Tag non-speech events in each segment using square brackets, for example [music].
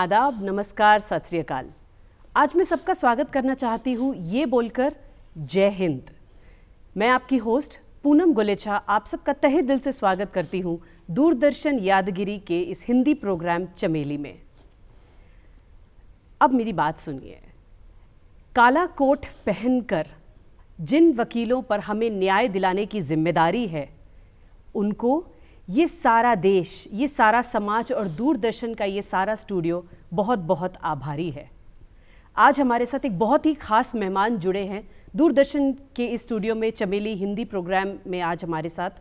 आदाब नमस्कार सत श्रीकाल आज मैं सबका स्वागत करना चाहती हूँ ये बोलकर जय हिंद मैं आपकी होस्ट पूनम गोलेचा आप सबका तहे दिल से स्वागत करती हूँ दूरदर्शन यादगिरी के इस हिंदी प्रोग्राम चमेली में अब मेरी बात सुनिए काला कोट पहनकर जिन वकीलों पर हमें न्याय दिलाने की जिम्मेदारी है उनको ये सारा देश ये सारा समाज और दूरदर्शन का ये सारा स्टूडियो बहुत बहुत आभारी है आज हमारे साथ एक बहुत ही खास मेहमान जुड़े हैं दूरदर्शन के इस स्टूडियो में चमेली हिंदी प्रोग्राम में आज हमारे साथ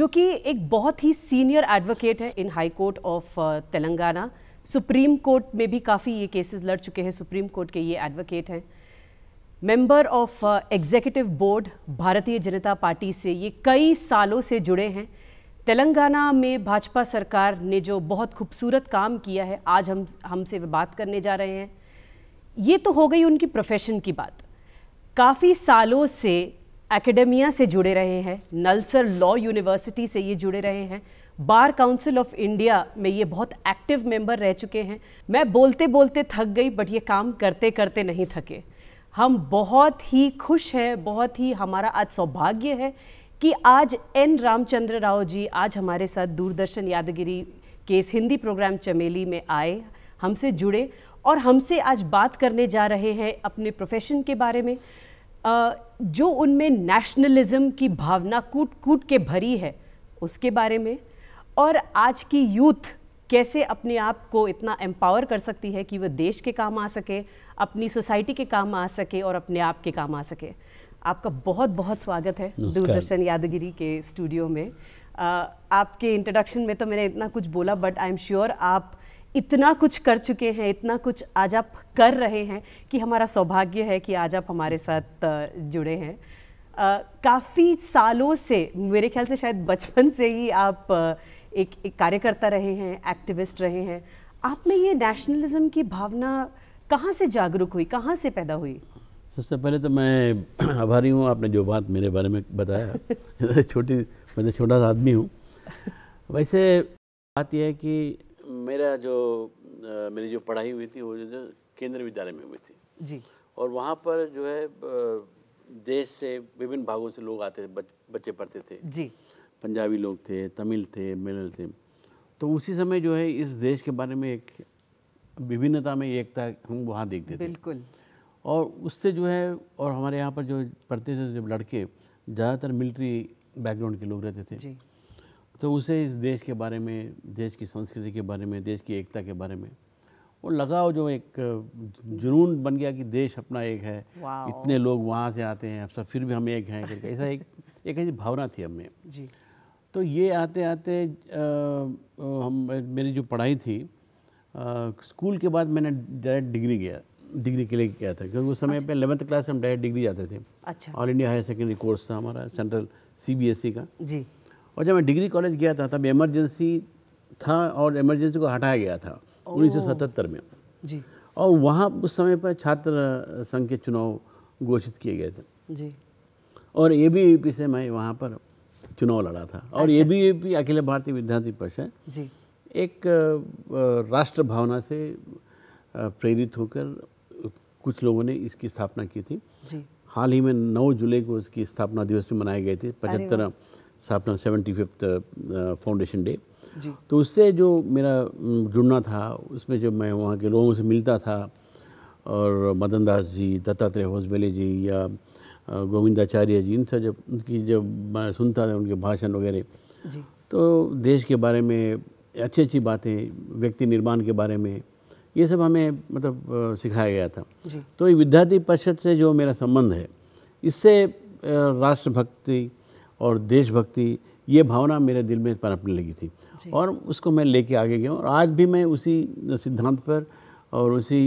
जो कि एक बहुत ही सीनियर एडवोकेट है in high court of Telangana supreme court में भी काफ़ी ये केसेस लड़ चुके हैं सुप्रीम कोर्ट के ये एडवोकेट हैं मेंबर ऑफ एग्जीक्यूटिव बोर्ड भारतीय जनता पार्टी से ये कई सालों से जुड़े हैं तेलंगाना में भाजपा सरकार ने जो बहुत खूबसूरत काम किया है आज हम हमसे बात करने जा रहे हैं ये तो हो गई उनकी प्रोफेशन की बात काफ़ी सालों से एकेडमिया से जुड़े रहे हैं नलसर लॉ यूनिवर्सिटी से ये जुड़े रहे हैं बार काउंसिल ऑफ इंडिया में ये बहुत एक्टिव मेंबर रह चुके हैं मैं बोलते बोलते थक गई बट ये काम करते करते नहीं थके हम बहुत ही खुश हैं बहुत ही हमारा आज सौभाग्य है कि आज एन रामचंद्र राव जी आज हमारे साथ दूरदर्शन यादगिरी के इस हिंदी प्रोग्राम चमेली में आए हमसे जुड़े और हमसे आज बात करने जा रहे हैं अपने प्रोफेशन के बारे में जो उनमें नेशनलिज्म की भावना कूट कूट के भरी है उसके बारे में और आज की यूथ कैसे अपने आप को इतना एम्पावर कर सकती है कि वह देश के काम आ सके अपनी सोसाइटी के काम आ सके और अपने आप के काम आ सके आपका बहुत बहुत स्वागत है दूरदर्शन यादगिरी के स्टूडियो में आपके इंट्रोडक्शन में तो मैंने इतना कुछ बोला बट आई एम श्योर आप इतना कुछ कर चुके हैं इतना कुछ आज आप कर रहे हैं कि हमारा सौभाग्य है कि आज आप हमारे साथ जुड़े हैं काफ़ी सालों से मेरे ख्याल से शायद बचपन से ही आप एक, एक कार्यकर्ता रहे हैं एक्टिविस्ट रहे हैं आप में ये नेशनलिज्म की भावना कहाँ से जागरूक हुई कहाँ से पैदा हुई सबसे पहले तो मैं [clears throat] आभारी हूँ आपने जो बात मेरे बारे में बताया [laughs] छोटी मैं तो छोटा सा आदमी हूँ वैसे बात यह है कि मेरा जो मेरी जो पढ़ाई हुई थी वो जो केंद्रीय विद्यालय में हुई थी जी और वहाँ पर जो है देश से विभिन्न भागों से लोग आते थे बच, बच्चे पढ़ते थे जी पंजाबी लोग थे तमिल थे मिलल थे तो उसी समय जो है इस देश के बारे में एक विभिन्नता में एकता हम वहाँ देखते थे बिल्कुल और उससे जो है और हमारे यहाँ पर जो पढ़ते थे जब लड़के ज़्यादातर मिलिट्री बैकग्राउंड के लोग रहते थे तो उसे इस देश के बारे में देश की संस्कृति के बारे में देश की एकता के बारे में वो लगाव जो एक जुनून बन गया कि देश अपना एक है इतने लोग वहाँ से आते हैं अब सब फिर भी हम एक हैं करके ऐसा एक [laughs] एक ऐसी भावना थी हमें जी तो ये आते आते आ, हम मेरी जो पढ़ाई थी आ, स्कूल के बाद मैंने डायरेक्ट डिग्री गया डिग्री के लिए किया था क्योंकि उस समय अच्छा। पे इलेवंथ क्लास हम डायरेक्ट डिग्री जाते थे अच्छा all India higher secondary course था हमारा सेंट्रल सीबीएसई e का जी और जब मैं डिग्री कॉलेज गया था तब इमरजेंसी था और इमरजेंसी को हटाया गया था उन्नीस में जी और वहाँ उस समय पर छात्र संघ के चुनाव घोषित किए गए थे जी और ए बी पी से मैं वहाँ पर चुनाव लड़ा था और ए बी पी अखिल भारतीय विद्यार्थी परिषद जी एक राष्ट्र भावना से प्रेरित होकर कुछ लोगों ने इसकी स्थापना की थी हाल ही में 9 जुलाई को इसकी स्थापना दिवस भी मनाए गए थे पचहत्तर स्थापना सेवेंटी फिफ्थ फाउंडेशन डे तो उससे जो मेरा जुड़ना था उसमें जब मैं वहाँ के लोगों से मिलता था और मदन दास जी दत्तात्रेय होसबेले जी या गोविंदाचार्य जी इनसे जब उनकी जब मैं सुनता था उनके भाषण वगैरह तो देश के बारे में अच्छी अच्छी बातें व्यक्ति निर्माण के बारे में ये सब हमें मतलब सिखाया गया था तो ये विद्यार्थी परिषद से जो मेरा संबंध है इससे राष्ट्रभक्ति और देशभक्ति ये भावना मेरे दिल में पनपने लगी थी और उसको मैं लेके आगे गया और आज भी मैं उसी सिद्धांत पर और उसी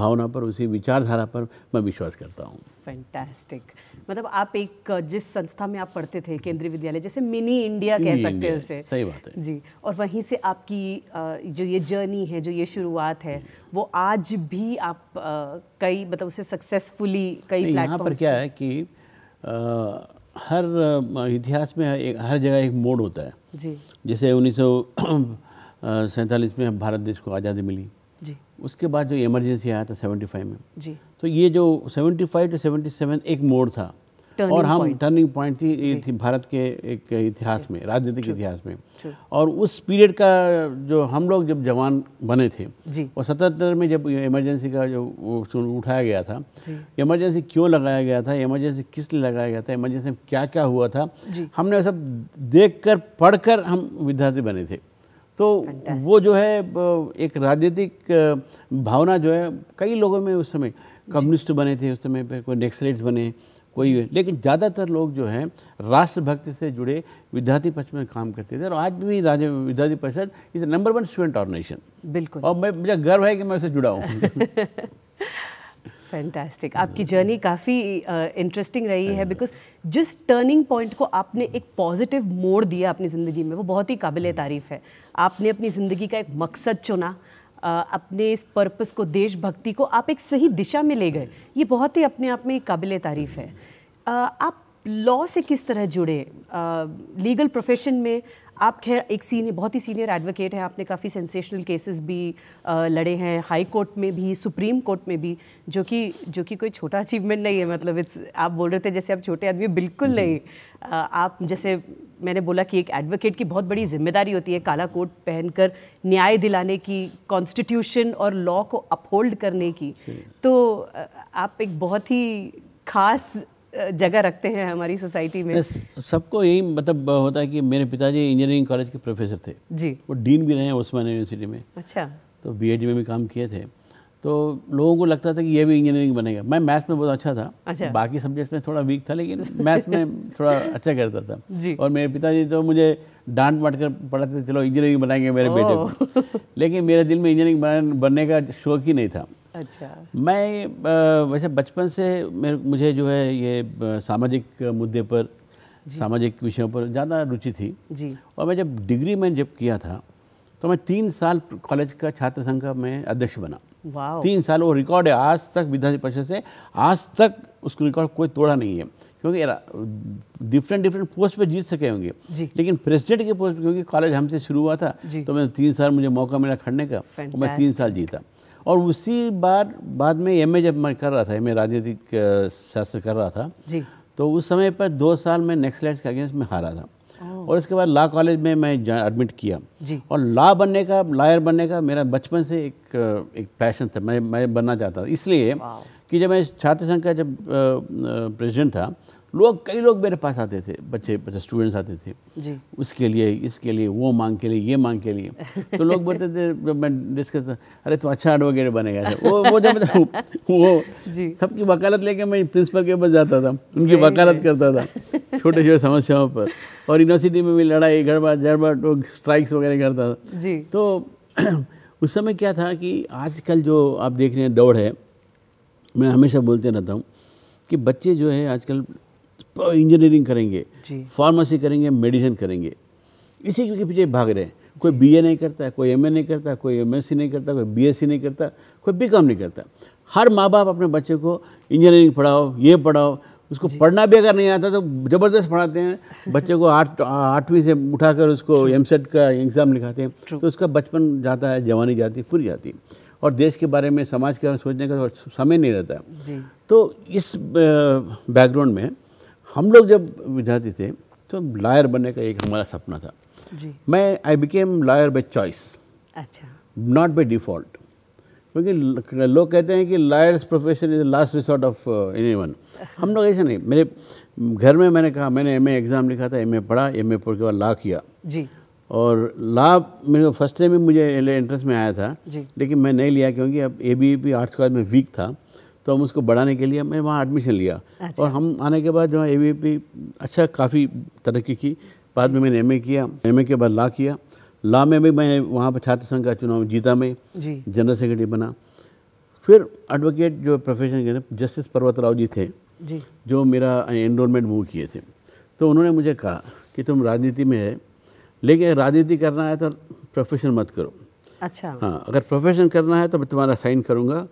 भावना पर उसी विचारधारा पर मैं विश्वास करता हूँ फैंटास्टिक मतलब आप एक जिस संस्था में आप पढ़ते थे केंद्रीय विद्यालय जैसे मिनी इंडिया कह सकते हैं उसे सही बात है जी और वहीं से आपकी जो ये जर्नी है जो ये शुरुआत है वो आज भी आप कई मतलब उसे सक्सेसफुली कई यहाँ पर क्या है कि आ, हर इतिहास में एक हर जगह एक मोड होता है जी जैसे उन्नीस सौ में भारत देश को आज़ादी मिली उसके बाद जो इमरजेंसी आया था 75 में जी तो ये जो 75 टू 77 एक मोड़ था और हम टर्निंग पॉइंट थी थी भारत के एक इतिहास में राजनीतिक इतिहास में और उस पीरियड का जो हम लोग जब जवान बने थे और सतहत्तर में जब इमरजेंसी का जो उठाया गया था इमरजेंसी क्यों लगाया गया था इमरजेंसी किस लिए लगाया गया था इमरजेंसी में क्या क्या हुआ था हमने सब देख कर पढ़ कर हम विद्यार्थी बने थे तो Fantastic. वो जो है एक राजनीतिक भावना जो है कई लोगों में उस समय कम्युनिस्ट बने थे उस समय पर कोई नेक्सलेट्स बने कोई लेकिन ज़्यादातर लोग जो हैं राष्ट्रभक्ति से जुड़े विद्यार्थी पक्ष में काम करते थे और आज भी राज्य Vidyarthi Parishad is number one student organisation बिल्कुल और मैं मुझे गर्व है कि मैं उससे जुड़ा हूँ [laughs] फैंटास्टिक आपकी जर्नी काफ़ी इंटरेस्टिंग रही है बिकॉज जिस टर्निंग पॉइंट को आपने एक पॉजिटिव मोड़ दिया अपनी ज़िंदगी में वो बहुत ही काबिल तारीफ़ है आपने अपनी ज़िंदगी का एक मकसद चुना अपने इस पर्पस को देशभक्ति को आप एक सही दिशा में ले गए ये बहुत ही अपने आप में एक काबिल तारीफ़ है आप लॉ से किस तरह जुड़े लीगल प्रोफेशन में आप खैर एक सीनियर बहुत ही सीनियर एडवोकेट हैं आपने काफ़ी सेंसेशनल केसेस भी लड़े हैं हाई कोर्ट में भी सुप्रीम कोर्ट में भी जो कि जो कि कोई छोटा अचीवमेंट नहीं है मतलब इट्स आप बोल रहे थे जैसे आप छोटे आदमी बिल्कुल नहीं आप जैसे मैंने बोला कि एक एडवोकेट की बहुत बड़ी जिम्मेदारी होती है काला कोट पहनकर न्याय दिलाने की कॉन्स्टिट्यूशन और लॉ को अपहोल्ड करने की तो आप एक बहुत ही खास जगह रखते हैं हमारी सोसाइटी में सबको यही मतलब होता है कि मेरे पिताजी इंजीनियरिंग कॉलेज के प्रोफेसर थे जी वो डीन भी रहे हैं उस्मान यूनिवर्सिटी में अच्छा तो बी में भी काम किए थे तो लोगों को लगता था कि ये भी इंजीनियरिंग बनेगा मैं मैथ्स में बहुत अच्छा था अच्छा। बाकी सब्जेक्ट में थोड़ा वीक था लेकिन मैथ्स में थोड़ा अच्छा करता था जी। और मेरे पिताजी तो मुझे डांट बांट कर पढ़ाते थे चलो इंजीनियरिंग बनाएंगे मेरे बेटे को लेकिन मेरे दिल में इंजीनियरिंग बनने का शौक ही नहीं था अच्छा मैं वैसे बचपन से मेरे मुझे जो है ये सामाजिक मुद्दे पर सामाजिक विषयों पर ज़्यादा रुचि थी जी और मैं जब डिग्री में जब किया था तो मैं तीन साल कॉलेज का छात्र संघ का मैं अध्यक्ष बना तीन साल वो रिकॉर्ड है आज तक विधान परिषद से आज तक उसको रिकॉर्ड कोई तोड़ा नहीं है क्योंकि डिफरेंट डिफरेंट पोस्ट पे जीत सके होंगे लेकिन प्रेसिडेंट के पोस्ट क्योंकि कॉलेज हमसे शुरू हुआ था तो मैं तीन साल मुझे मौका मिला खड़ने का और मैं तीन साल जीता और उसी बार बाद में एम जब मैं कर रहा था एम राजनीतिक शास्त्र कर रहा था जी तो उस समय पर दो साल में नेक्स्ट लाइट के अगेंस्ट में हारा था और इसके बाद लॉ कॉलेज में मैं एडमिट किया जी। और लॉ बनने का लॉयर बनने का मेरा बचपन से एक एक पैशन था मैं मैं बनना चाहता था इसलिए कि जब मैं छात्र संघ का जब प्रेसिडेंट था लोग कई लोग मेरे पास आते थे बच्चे बच्चे स्टूडेंट्स आते थे जी उसके लिए इसके लिए वो मांग के लिए ये मांग के लिए तो लोग बोलते थे जब मैं डिस्कस अरे तो अच्छा एडवोकेट बनेगा अच्छा, वो वो जब वो सबकी वकालत लेके मैं प्रिंसिपल के पास जाता था उनकी वकालत करता था छोटे छोटे समस्याओं पर और यूनिवर्सिटी में भी लड़ाई गड़बड़ जड़बड़ स्ट्राइक्स तो वगैरह करता था जी तो [clears throat] उस समय क्या था कि आजकल जो आप देख रहे हैं दौड़ है मैं हमेशा बोलते रहता हूँ कि बच्चे जो है आजकल इंजीनियरिंग करेंगे फार्मेसी करेंगे मेडिसिन करेंगे इसी के पीछे भाग रहे हैं कोई बीए नहीं करता है कोई एमए नहीं करता कोई एमएससी नहीं करता कोई बीएससी नहीं करता कोई बी नहीं करता हर माँ बाप अपने बच्चे को इंजीनियरिंग पढ़ाओ ये पढ़ाओ उसको पढ़ना भी अगर नहीं आता तो ज़बरदस्त पढ़ाते हैं [laughs] बच्चे को आठ आठवीं से उठाकर उसको एम e का एग्ज़ाम लिखाते हैं तो उसका बचपन जाता है जवानी जाती पूरी जाती है और देश के बारे में समाज के बारे में सोचने का तो समय नहीं रहता तो इस बैकग्राउंड में हम लोग जब विद्यार्थी थे तो लायर बनने का एक हमारा सपना था जी मैं I became lawyer by choice अच्छा नॉट बाई डिफॉल्ट क्योंकि लोग कहते हैं कि lawyers profession is last resort of anyone हम लोग ऐसे नहीं मेरे घर में मैंने कहा मैंने एम एग्ज़ाम लिखा था एम पढ़ा एम पढ़ के बाद ला किया जी और ला मेरे फर्स्ट टाइम भी मुझे एंट्रेंस में आया था लेकिन मैं नहीं लिया क्योंकि अब A B P arts college में वीक था तो हम उसको बढ़ाने के लिए मैं वहाँ एडमिशन लिया अच्छा। और हम आने के बाद जो है ए अच्छा काफ़ी तरक्की की बाद में मैंने एम किया एम के बाद लॉ किया लॉ में भी मैं वहाँ पर छात्र संघ का चुनाव जीता मैं जनरल सेक्रेटरी बना फिर एडवोकेट जो प्रोफेशन के जस्टिस पर्वत राव जी थे जी। जो मेरा एनरोलमेंट मूव किए थे तो उन्होंने मुझे कहा कि तुम राजनीति में है लेकिन राजनीति करना है तो प्रोफेशन मत करो अच्छा हाँ अगर प्रोफेशन करना है तो मैं तुम्हारा साइन करूँगा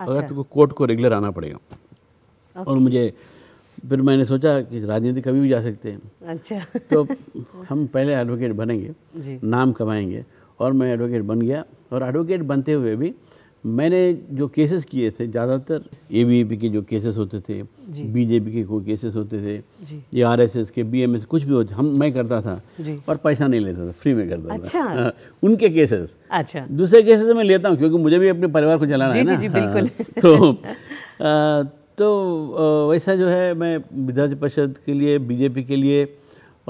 अच्छा। अगर तुमको कोर्ट को रेगुलर आना पड़ेगा और मुझे फिर मैंने सोचा कि राजनीति कभी भी जा सकते हैं अच्छा तो हम पहले एडवोकेट बनेंगे नाम कमाएंगे और मैं एडवोकेट बन गया और एडवोकेट बनते हुए भी मैंने जो केसेस किए थे ज़्यादातर ए के जो केसेस होते थे बीजेपी के कोई केसेस होते थे या आर एस एस के बी एम एस कुछ भी होते हम मैं करता था और पैसा नहीं लेता था फ्री में करता अच्छा। था [laughs] उनके केसेस अच्छा दूसरे केसेस मैं लेता हूँ क्योंकि मुझे भी अपने परिवार को चलाना जी, है ना जी, जी, बिल्कुल। [laughs] तो आ, तो वैसा जो है मैं विधान परिषद के लिए बीजेपी के लिए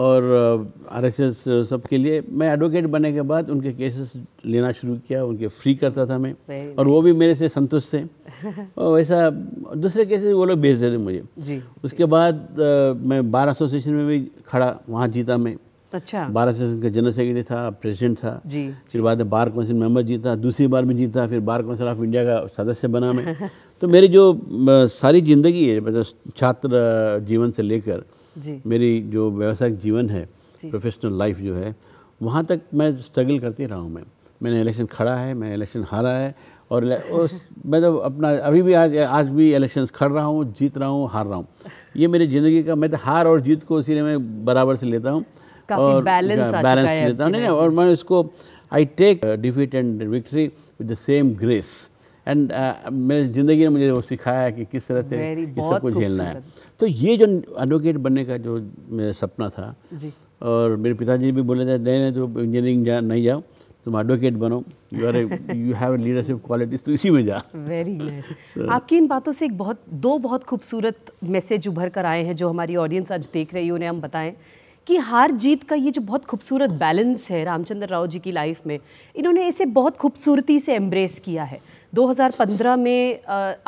और आर एस एस सब के लिए मैं एडवोकेट बनने के बाद उनके केसेस लेना शुरू किया उनके फ्री करता था मैं और वो भी मेरे से संतुष्ट थे और वैसा दूसरे केसेस वो लोग भेज देते मुझे जी, उसके बाद आ, मैं बार एसोसिएशन में भी खड़ा वहाँ जीता मैं अच्छा बार एसोसिएशन का जनरल सेक्रेटरी था प्रेसिडेंट था जी फिर बाद में बार काउंसिल मेंबर जीता दूसरी बार में जीता फिर बार काउंसिल ऑफ इंडिया का सदस्य बना मैं [laughs] तो मेरी जो सारी ज़िंदगी है मतलब छात्र जीवन से लेकर मेरी जो व्यावसायिक जीवन है प्रोफेशनल लाइफ जो है वहाँ तक मैं स्ट्रगल करती रहा हूँ मैं मैंने इलेक्शन खड़ा है मैं इलेक्शन हारा है और उस तो अपना अभी भी आज आज भी इलेक्शंस खड़ रहा हूँ जीत रहा हूँ हार रहा हूँ ये मेरी ज़िंदगी का मैं तो हार और जीत को इसीलिए मैं बराबर से लेता हूँ और बैलेंस लेता हूँ नहीं और मैं उसको I take defeat and victory with the same grace and मेरी ज़िंदगी ने मुझे वो सिखाया कि किस तरह से सब कुछ झेलना है तो ये जो एडवोकेट बनने का जो मेरा सपना था जी। और मेरे पिताजी भी बोले थे नहीं नहीं तो इंजीनियरिंग जा नहीं जाओ तुम एडवोकेट बनो you are you have leadership qualities तो इसी में जा वेरी नाइस nice. आपकी इन बातों से एक बहुत दो बहुत खूबसूरत मैसेज उभर कर आए हैं जो हमारी ऑडियंस आज देख रही है उन्हें हम बताएं कि हार जीत का ये जो बहुत खूबसूरत बैलेंस है रामचंद्र राव जी की लाइफ में इन्होंने इसे बहुत खूबसूरती से एम्ब्रेस किया है 2015 में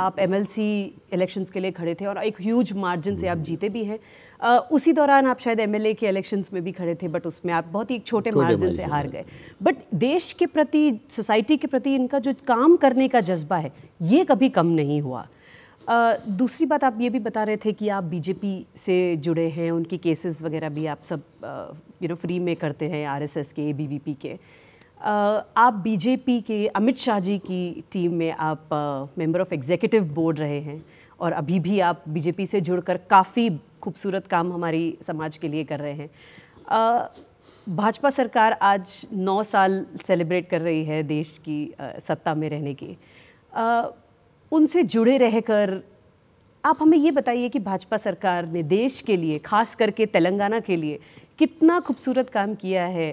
आप एमएलसी इलेक्शंस के लिए खड़े थे और एक ह्यूज मार्जिन से आप mm-hmm. जीते भी हैं उसी दौरान आप शायद एमएलए के इलेक्शंस में भी खड़े थे बट उसमें आप बहुत ही छोटे मार्जिन से हार गए बट देश के प्रति सोसाइटी के प्रति इनका जो काम करने का जज्बा है ये कभी कम नहीं हुआ दूसरी बात आप ये भी बता रहे थे कि आप बीजेपी से जुड़े हैं उनकी केसेस वगैरह भी आप सब यू नो फ्री में करते हैं आरएसएस के एबीवीपी के आप बीजेपी के अमित शाह जी की टीम में आप मेंबर ऑफ एग्जीक्यूटिव बोर्ड रहे हैं और अभी भी आप बीजेपी से जुड़कर काफ़ी खूबसूरत काम हमारी समाज के लिए कर रहे हैं भाजपा सरकार आज नौ साल सेलिब्रेट कर रही है देश की आ, सत्ता में रहने की आ, उनसे जुड़े रहकर आप हमें ये बताइए कि भाजपा सरकार ने देश के लिए खास करके तेलंगाना के लिए कितना खूबसूरत काम किया है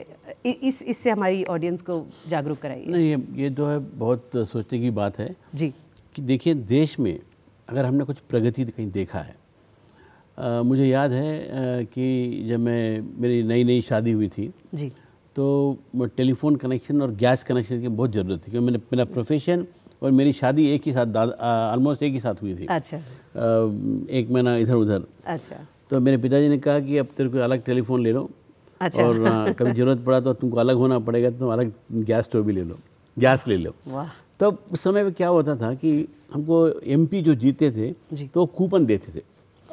इस इससे हमारी ऑडियंस को जागरूक कराइए नहीं ये ये जो तो है बहुत सोचने की बात है जी कि देखिए देश में अगर हमने कुछ प्रगति कहीं देखा है आ, मुझे याद है आ, कि जब मैं मेरी नई नई शादी हुई थी जी तो टेलीफोन कनेक्शन और गैस कनेक्शन की बहुत ज़रूरत थी क्योंकि मैंने मेरा प्रोफेशन और मेरी शादी एक ही साथ ऑलमोस्ट एक ही साथ हुई थी अच्छा आ, एक महीना इधर उधर अच्छा तो मेरे पिताजी ने कहा कि अब तेरे को अलग टेलीफोन ले लो अच्छा। और आ, हाँ, कभी जरूरत पड़ा तो तुमको अलग होना पड़ेगा तो तुम अलग गैस स्टोव भी ले लो गैस ले लो तब तो उस समय में क्या होता था कि हमको एम जो जीते थे तो कूपन देते थे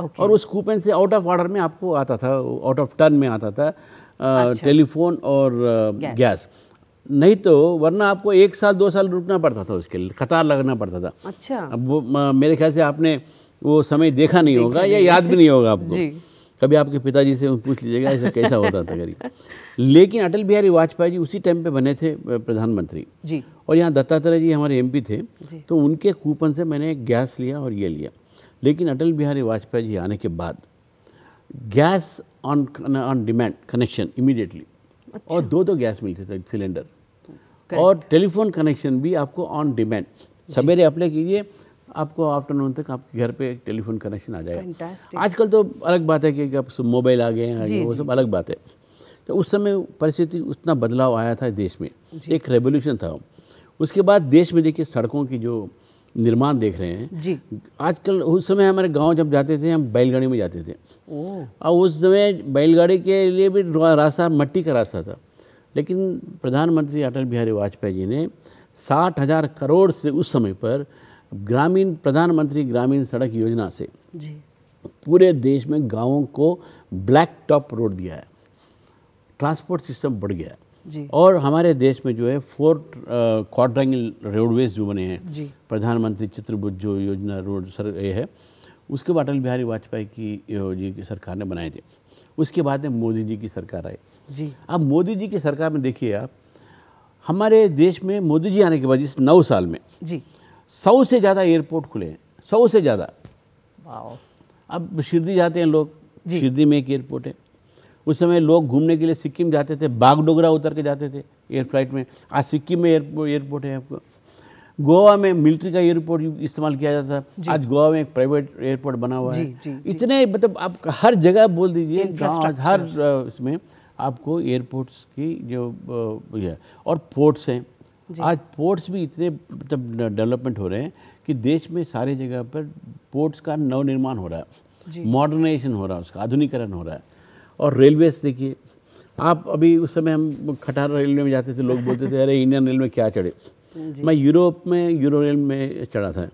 okay. और उस कूपन से आउट ऑफ ऑर्डर में आपको आता था आउट ऑफ टर्न में आता था अच्छा। टेलीफोन और गैस। नहीं तो वरना आपको एक साल दो साल रुकना पड़ता था उसके लिए कतार लगना पड़ता था अच्छा अब वो मेरे ख्याल से आपने वो समय देखा नहीं होगा या याद भी नहीं होगा आपको कभी आपके पिताजी से पूछ लीजिएगा ऐसा [laughs] कैसा होता था करीब लेकिन अटल बिहारी वाजपेयी जी उसी टाइम पे बने थे प्रधानमंत्री जी और यहाँ दत्तात्रेय जी हमारे एमपी थे तो उनके कूपन से मैंने गैस लिया और ये लिया लेकिन अटल बिहारी वाजपेयी जी आने के बाद gas on on demand connection immediately अच्छा। और दो दो गैस मिलते थे सिलेंडर और टेलीफोन कनेक्शन भी आपको ऑन डिमांड सवेरे अप्लाई कीजिए आपको आफ्टरनून तक आपके घर पे एक टेलीफोन कनेक्शन आ जाएगा आजकल तो अलग बात है कि आप मोबाइल आ गए हैं वो सब अलग बात है तो उस समय परिस्थिति उतना बदलाव आया था देश में एक रेवोल्यूशन था उसके बाद देश में देखिए सड़कों की जो निर्माण देख रहे हैं जी आजकल उस समय हमारे गांव जब जाते थे हम बैलगाड़ी में जाते थे और उस समय बैलगाड़ी के लिए भी रास्ता मट्टी का रास्ता था लेकिन प्रधानमंत्री अटल बिहारी वाजपेयी जी ने साठ हज़ार करोड़ से उस समय पर ग्रामीण प्रधानमंत्री ग्रामीण सड़क योजना से जी पूरे देश में गांवों को ब्लैक टॉप रोड दिया है ट्रांसपोर्ट सिस्टम बढ़ गया है जी। और हमारे देश में जो है फोर क्वाड्रेंगल रोडवेज जो बने हैं प्रधानमंत्री चित्रभुज जो योजना रोड सर ये है उसके बाद अटल बिहारी वाजपेयी की जी की सरकार ने बनाए थे उसके बाद में मोदी जी की सरकार आई जी अब मोदी जी की सरकार में देखिए आप हमारे देश में मोदी जी आने के बाद इस नौ साल में जी सौ से ज़्यादा एयरपोर्ट खुले हैं सौ से ज़्यादा अब शिरडी जाते हैं लोग शिरडी में एक एयरपोर्ट है उस समय लोग घूमने के लिए सिक्किम जाते थे बागडोगरा उतर के जाते थे एयर फ्लाइट में आज सिक्किम में एयरपोर्ट है आपको गोवा में मिलिट्री का एयरपोर्ट इस्तेमाल किया जाता था आज गोवा में एक प्राइवेट एयरपोर्ट बना हुआ जी, है जी, इतने मतलब आप हर जगह बोल दीजिए हर इसमें आपको एयरपोर्ट्स की जो है और पोर्ट्स हैं आज पोर्ट्स भी इतने मतलब डेवलपमेंट हो रहे हैं कि देश में सारी जगह पर पोर्ट्स का नवनिर्माण हो रहा है मॉडर्नाइजेशन हो रहा है उसका आधुनिकरण हो रहा है और रेलवेज देखिए आप अभी उस समय हम खटारा रेलवे में जाते थे लोग बोलते थे अरे इंडियन रेलवे में क्या चढ़े मैं यूरोप में यूरो रेल में चढ़ा था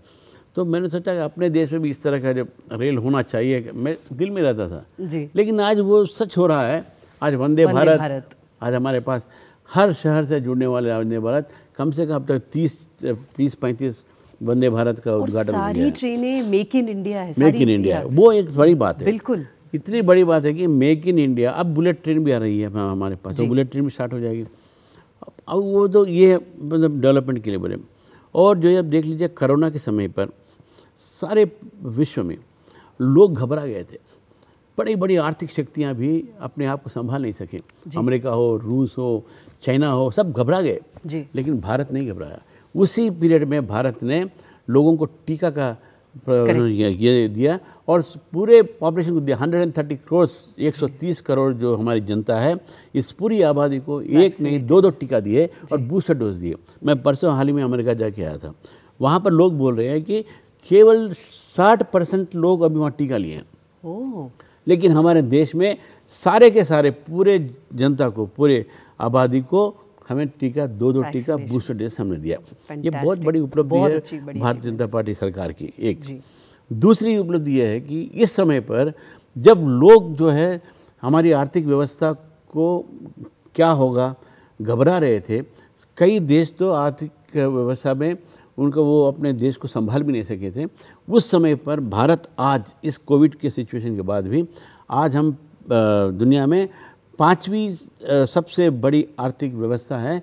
तो मैंने सोचा कि अपने देश में भी इस तरह का जब रेल होना चाहिए मैं दिल में रहता था जी। लेकिन आज वो सच हो रहा है आज वंदे, वंदे भारत, भारत आज हमारे पास हर शहर से जुड़ने वाले वंदे भारत कम से कम अब तक तीस तीस पैंतीस वंदे भारत का उद्घाटन सारी ट्रेनें मेक इन इंडिया है मेक इन इंडिया वो एक बड़ी बात है बिल्कुल इतनी बड़ी बात है कि मेक इन इंडिया अब बुलेट ट्रेन भी आ रही है हमारे पास तो बुलेट ट्रेन भी स्टार्ट हो जाएगी अब वो तो ये मतलब डेवलपमेंट के लिए बोले और जो है अब देख लीजिए कोरोना के समय पर सारे विश्व में लोग घबरा गए थे बड़ी बड़ी आर्थिक शक्तियाँ भी अपने आप को संभाल नहीं सकें अमेरिका हो रूस हो चाइना हो सब घबरा गए लेकिन भारत नहीं घबराया उसी पीरियड में भारत ने लोगों को टीका का ये दिया और पूरे पॉपुलेशन को दिया हंड्रेड एंड थर्टी करोड़ तीस करोड़ जो हमारी जनता है इस पूरी आबादी को एक नहीं दो दो टीका दिए और बूस्टर डोज दिए मैं परसों हाल ही में अमेरिका जाके आया था वहाँ पर लोग बोल रहे हैं कि केवल साठ परसेंट लोग अभी वहाँ टीका लिए हैं लेकिन हमारे देश में सारे के सारे पूरे जनता को पूरे आबादी को हमें टीका दो दो टीका बूस्टर डोज हमने दिया ये बहुत बड़ी उपलब्धि है भारतीय जनता पार्टी सरकार की एक दूसरी उपलब्धि यह है कि इस समय पर जब लोग जो है हमारी आर्थिक व्यवस्था को क्या होगा घबरा रहे थे कई देश तो आर्थिक व्यवस्था में उनका वो अपने देश को संभाल भी नहीं सके थे उस समय पर भारत आज इस कोविड के सिचुएशन के बाद भी आज हम दुनिया में पांचवी सबसे बड़ी आर्थिक व्यवस्था है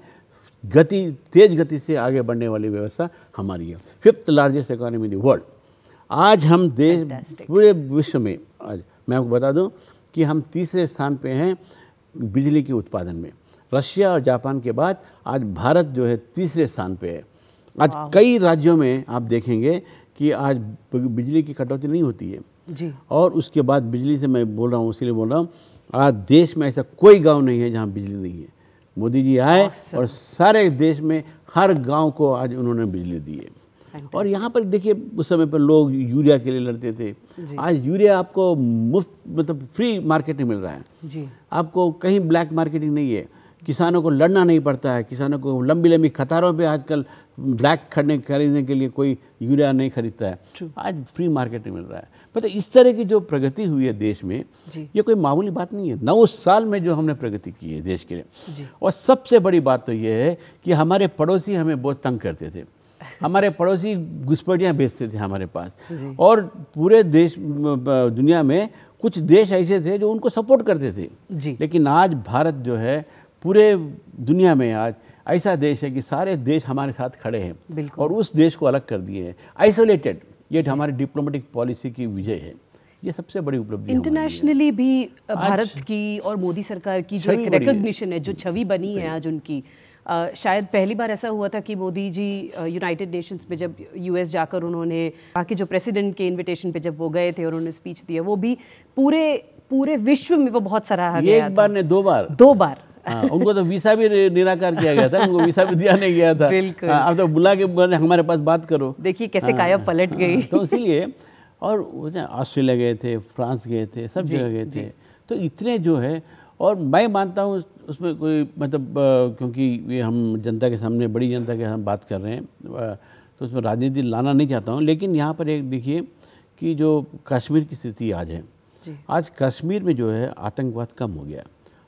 गति तेज गति से आगे बढ़ने वाली व्यवस्था हमारी है fifth largest economy in world आज हम देश पूरे विश्व में आज मैं आपको बता दूं कि हम तीसरे स्थान पे हैं बिजली के उत्पादन में रशिया और जापान के बाद आज भारत जो है तीसरे स्थान पे है आज कई राज्यों में आप देखेंगे कि आज बिजली की कटौती नहीं होती है जी और उसके बाद बिजली से मैं बोल रहा हूँ इसीलिए बोल रहा हूँ आज देश में ऐसा कोई गांव नहीं है जहाँ बिजली नहीं है मोदी जी आए awesome. और सारे देश में हर गांव को आज उन्होंने बिजली दी है और यहाँ पर देखिए उस समय पर लोग यूरिया के लिए लड़ते थे आज यूरिया आपको मुफ्त मतलब फ्री मार्केटिंग मिल रहा है जी आपको कहीं ब्लैक मार्केटिंग नहीं है किसानों को लड़ना नहीं पड़ता है किसानों को लंबी लंबी खतारों पे आजकल ब्लैक खड़ने खरीदने के लिए कोई यूरिया नहीं खरीदता है आज फ्री मार्केट में मिल रहा है पता इस तरह की जो प्रगति हुई है देश में ये कोई मामूली बात नहीं है नौ साल में जो हमने प्रगति की है देश के लिए और सबसे बड़ी बात तो ये है कि हमारे पड़ोसी हमें बहुत तंग करते थे हमारे पड़ोसी घुसपटियाँ बेचते थे हमारे पास और पूरे देश दुनिया में कुछ देश ऐसे थे जो उनको सपोर्ट करते थे लेकिन आज भारत जो है पूरे दुनिया में आज ऐसा देश है कि सारे देश हमारे साथ खड़े हैं और उस देश को अलग कर दिए हैं आइसोलेटेड ये हमारी डिप्लोमेटिक पॉलिसी की विजय है ये सबसे बड़ी उपलब्धि इंटरनेशनली भी भारत की और मोदी सरकार की जो एक रिकग्निशन है जो छवि बनी है आज उनकी आ, शायद पहली बार ऐसा हुआ था कि मोदी जी यूनाइटेड नेशंस में जब यूएस जाकर उन्होंने बाकी जो प्रेसिडेंट के इनविटेशन पे जब वो गए थे और उन्होंने स्पीच दिया वो भी पूरे पूरे विश्व में वो बहुत सराहा गया एक बार ने दो बार दो बार हाँ, उनको तो वीसा भी निराकार किया गया था उनको वीसा भी दिया नहीं गया था हाँ, अब तो बुला के हमारे पास बात करो देखिए कैसे हाँ, काया हाँ, पलट गई तो इसीलिए और ऑस्ट्रेलिया गए थे फ्रांस गए थे सब जगह गए थे तो इतने जो है और मैं मानता हूँ उसमें कोई मतलब क्योंकि ये हम जनता के सामने बड़ी जनता के हम बात कर रहे हैं तो उसमें राजनीति लाना नहीं चाहता हूँ लेकिन यहाँ पर एक देखिए कि जो कश्मीर की स्थिति आज है आज कश्मीर में जो है आतंकवाद कम हो गया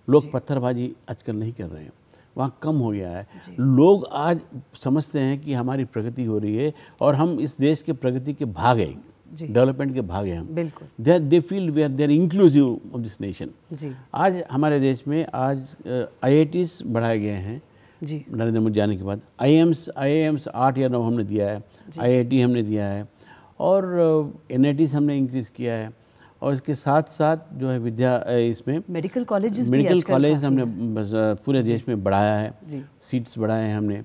लोग पत्थरबाजी आजकल नहीं कर रहे हैं वहाँ कम हो गया है लोग आज समझते हैं कि हमारी प्रगति हो रही है और हम इस देश के प्रगति के भाग हैं डेवलपमेंट के भाग हैं बिल्कुल they feel we are there inclusive of this nation आज हमारे देश में आज आई बढ़ाए गए हैं नरेंद्र मोदी जाने के बाद आई एम्स आई एम्स आठ या नौ हमने दिया है आई हमने दिया है और एन हमने इंक्रीज़ किया है और इसके साथ साथ जो है विद्या इसमें मेडिकल कॉलेज मेडिकल कॉलेज हमने पूरे देश में बढ़ाया है सीट्स बढ़ाए हैं हमने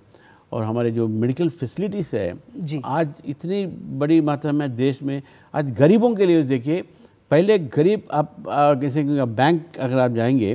और हमारे जो मेडिकल फैसिलिटीज़ है आज इतनी बड़ी मात्रा में देश में आज गरीबों के लिए देखिए पहले गरीब आप कैसे बैंक अगर आप जाएंगे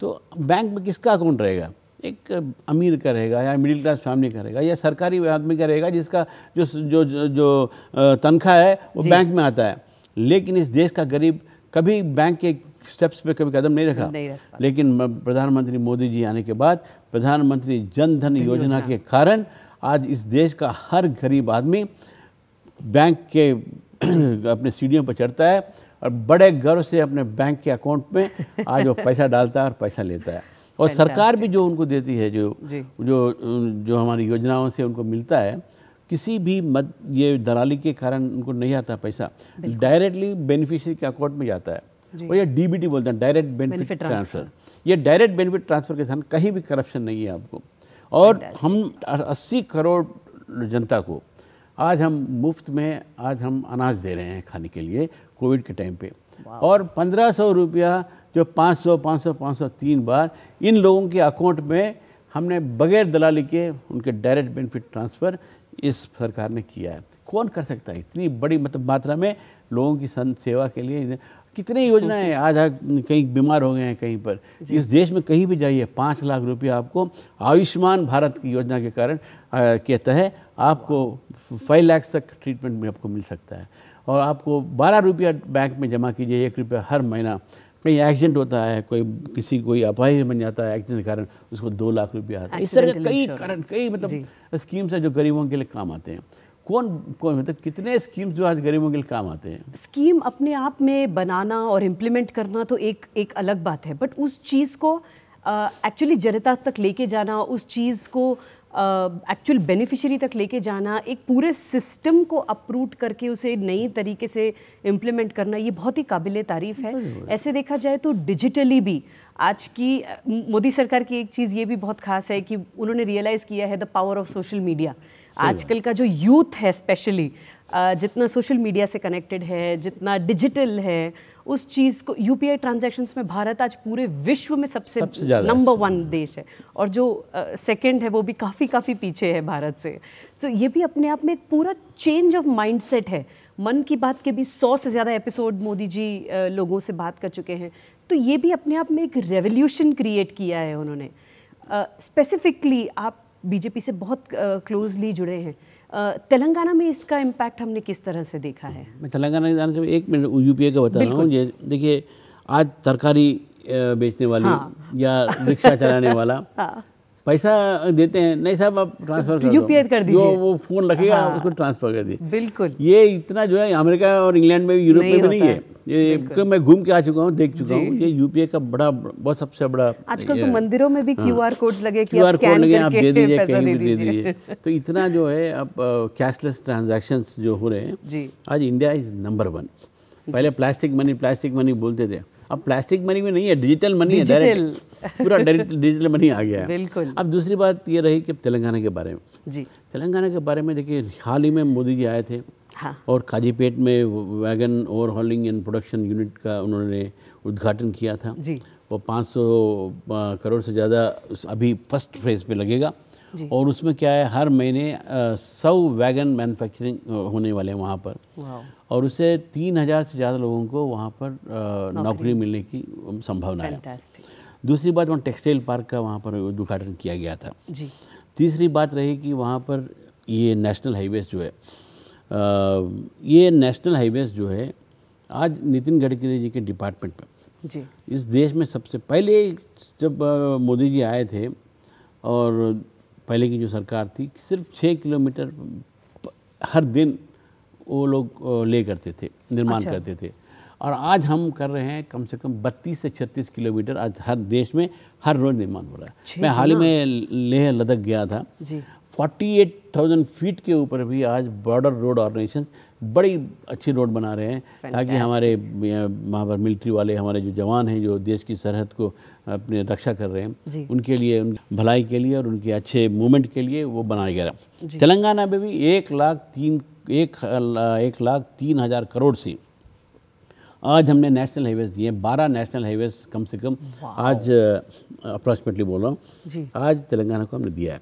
तो बैंक में किसका अकाउंट रहेगा एक अमीर का रहेगा या मिडिल क्लास फैमिली का रहेगा या सरकारी आदमी का रहेगा जिसका जो जो जो, जो तनख्वाह है वो बैंक में आता है लेकिन इस देश का गरीब कभी बैंक के स्टेप्स पे कभी कदम नहीं रखा नहीं लेकिन प्रधानमंत्री मोदी जी आने के बाद प्रधानमंत्री जन धन योजना, योजना के कारण आज इस देश का हर गरीब आदमी बैंक के [clears throat] अपने सीढ़ियों पर चढ़ता है और बड़े गर्व से अपने बैंक के अकाउंट में आज वो पैसा डालता है और पैसा लेता है और सरकार भी जो उनको देती है जो जो जो हमारी योजनाओं से उनको मिलता है किसी भी मद ये दलाली के कारण उनको नहीं आता पैसा डायरेक्टली बेनिफिशियरी के अकाउंट में जाता है और ये डीबीटी बोलते हैं डायरेक्ट बेनिफिट ट्रांसफर ये डायरेक्ट बेनिफिट ट्रांसफर के साथ कहीं भी करप्शन नहीं है आपको और हम 80 करोड़ जनता को आज हम मुफ्त में आज हम अनाज दे रहे हैं खाने के लिए कोविड के टाइम पे और पंद्रह सौ रुपया जो सौ पाँच सौ तीन बार इन लोगों के अकाउंट में हमने बगैर दलाली के उनके डायरेक्ट बेनिफिट ट्रांसफ़र इस सरकार ने किया है कौन कर सकता है इतनी बड़ी मतलब मात्रा में लोगों की सन सेवा के लिए कितने योजनाएं आज आज कहीं बीमार हो गए हैं कहीं पर इस देश में कहीं भी जाइए पाँच लाख रुपये आपको आयुष्मान भारत की योजना के कारण के तहत आपको फाइव लैक्स तक ट्रीटमेंट भी आपको मिल सकता है और आपको बारह रुपया बैंक में जमा कीजिए एक रुपया हर महीना कहीं एक्सीडेंट होता है कोई किसी कोई अपाहिज बन जाता है एक्सीडेंट के कारण उसको दो लाख रुपया आता है इस तरह के कई कारण कई मतलब स्कीम्स हैं जो गरीबों के लिए काम आते हैं कौन कौन मतलब कितने स्कीम्स जो आज गरीबों के लिए काम आते हैं स्कीम अपने आप में बनाना और इम्प्लीमेंट करना तो एक एक अलग बात है बट उस चीज़ को एक्चुअली जनता तक लेके जाना उस चीज़ को एक्चुअल uh, बेनिफिशियरी तक लेके जाना एक पूरे सिस्टम को अप्रूट करके उसे नई तरीके से इम्प्लीमेंट करना ये बहुत ही काबिल तारीफ़ है ऐसे देखा जाए तो डिजिटली भी आज की मोदी सरकार की एक चीज़ ये भी बहुत खास है कि उन्होंने रियलाइज़ किया है the power of social media आजकल का जो यूथ है स्पेशली जितना सोशल मीडिया से कनेक्टेड है जितना डिजिटल है उस चीज़ को यू पी में भारत आज पूरे विश्व में सबसे, सबसे नंबर वन देश है और जो सेकेंड है वो भी काफ़ी काफ़ी पीछे है भारत से तो ये भी अपने आप में एक पूरा चेंज ऑफ माइंडसेट है मन की बात के भी सौ से ज़्यादा एपिसोड मोदी जी लोगों से बात कर चुके हैं तो ये भी अपने आप में एक रेवोल्यूशन क्रिएट किया है उन्होंने स्पेसिफिकली uh, आप बीजेपी से बहुत क्लोजली uh, जुड़े हैं तेलंगाना में इसका इम्पैक्ट हमने किस तरह से देखा है मैं तेलंगाना जाने से एक मिनट पी का बता रहा हूँ ये देखिए आज तरकारी बेचने वाली हाँ। या रिक्शा चलाने वाला [laughs] हाँ। पैसा देते हैं नहीं साहब आप ट्रांसफर तो कर यू पी कर दीजिए वो फोन लगेगा हाँ। उसको ट्रांसफर कर दिए बिल्कुल ये इतना जो है अमेरिका और इंग्लैंड में यूरोप में भी नहीं है ये क्योंकि तो मैं घूम के आ चुका हूँ देख चुका हूँ ये यूपीए का बड़ा बहुत सबसे बड़ा आजकल तो मंदिरों में भी क्यूआर हाँ। कोड लगे क्यू आर कोड लगे आप दे दीजिए कहीं भी दे दीजिए तो इतना जो है अब कैशलेस ट्रांजेक्शन जो हो रहे हैं आज इंडिया इज नंबर वन पहले प्लास्टिक मनी प्लास्टिक मनी बोलते थे अब प्लास्टिक मनी में नहीं है डिजिटल मनी है डायरेक्ट पूरा डिजिटल मनी आ गया है बिल्कुल अब दूसरी बात ये रही कि तेलंगाना के बारे में जी तेलंगाना के बारे में देखिए हाल ही में मोदी जी आए थे हाँ। और काजीपेट में wagon overhauling and production unit का उन्होंने उद्घाटन किया था जी वो 500 करोड़ से ज़्यादा अभी फर्स्ट फेज़ पे लगेगा और उसमें क्या है हर महीने सौ वैगन मैन्युफैक्चरिंग होने वाले हैं वहाँ पर और उसे तीन हज़ार से ज़्यादा लोगों को वहाँ पर नौकरी, नौकरी मिलने की संभावना है दूसरी बात वहाँ टेक्सटाइल पार्क का वहाँ पर उद्घाटन किया गया था जी तीसरी बात रही कि वहाँ पर ये नेशनल हाईवेज़ जो है आ, ये नेशनल हाईवेज़ जो है आज नितिन गडकरी जी के डिपार्टमेंट में जी इस देश में सबसे पहले जब मोदी जी आए थे और पहले की जो सरकार थी सिर्फ छः किलोमीटर हर दिन वो लोग ले करते थे निर्माण अच्छा। करते थे और आज हम कर रहे हैं कम से कम 32 से 36 किलोमीटर आज हर देश में हर रोज निर्माण हो रहा है मैं हाल ही में लेह लद्दाख गया था एट थाउजेंड फीट के ऊपर भी आज बॉर्डर रोड ऑर्गेनाइजेशन बड़ी अच्छी रोड बना रहे हैं ताकि हमारे वहाँ पर मिलिट्री वाले हमारे जो जवान हैं जो देश की सरहद को अपने रक्षा कर रहे हैं उनके लिए उन भलाई के लिए और उनके अच्छे मूवमेंट के लिए वो बनाया गया तेलंगाना में भी एक लाख तीन एक एक लाख तीन हज़ार करोड़ से आज हमने नेशनल हाईवेज दिए बारह नेशनल हाईवेज कम से कम आज अप्रॉक्सीमेटली बोल रहा हूँ आज तेलंगाना को हमने दिया है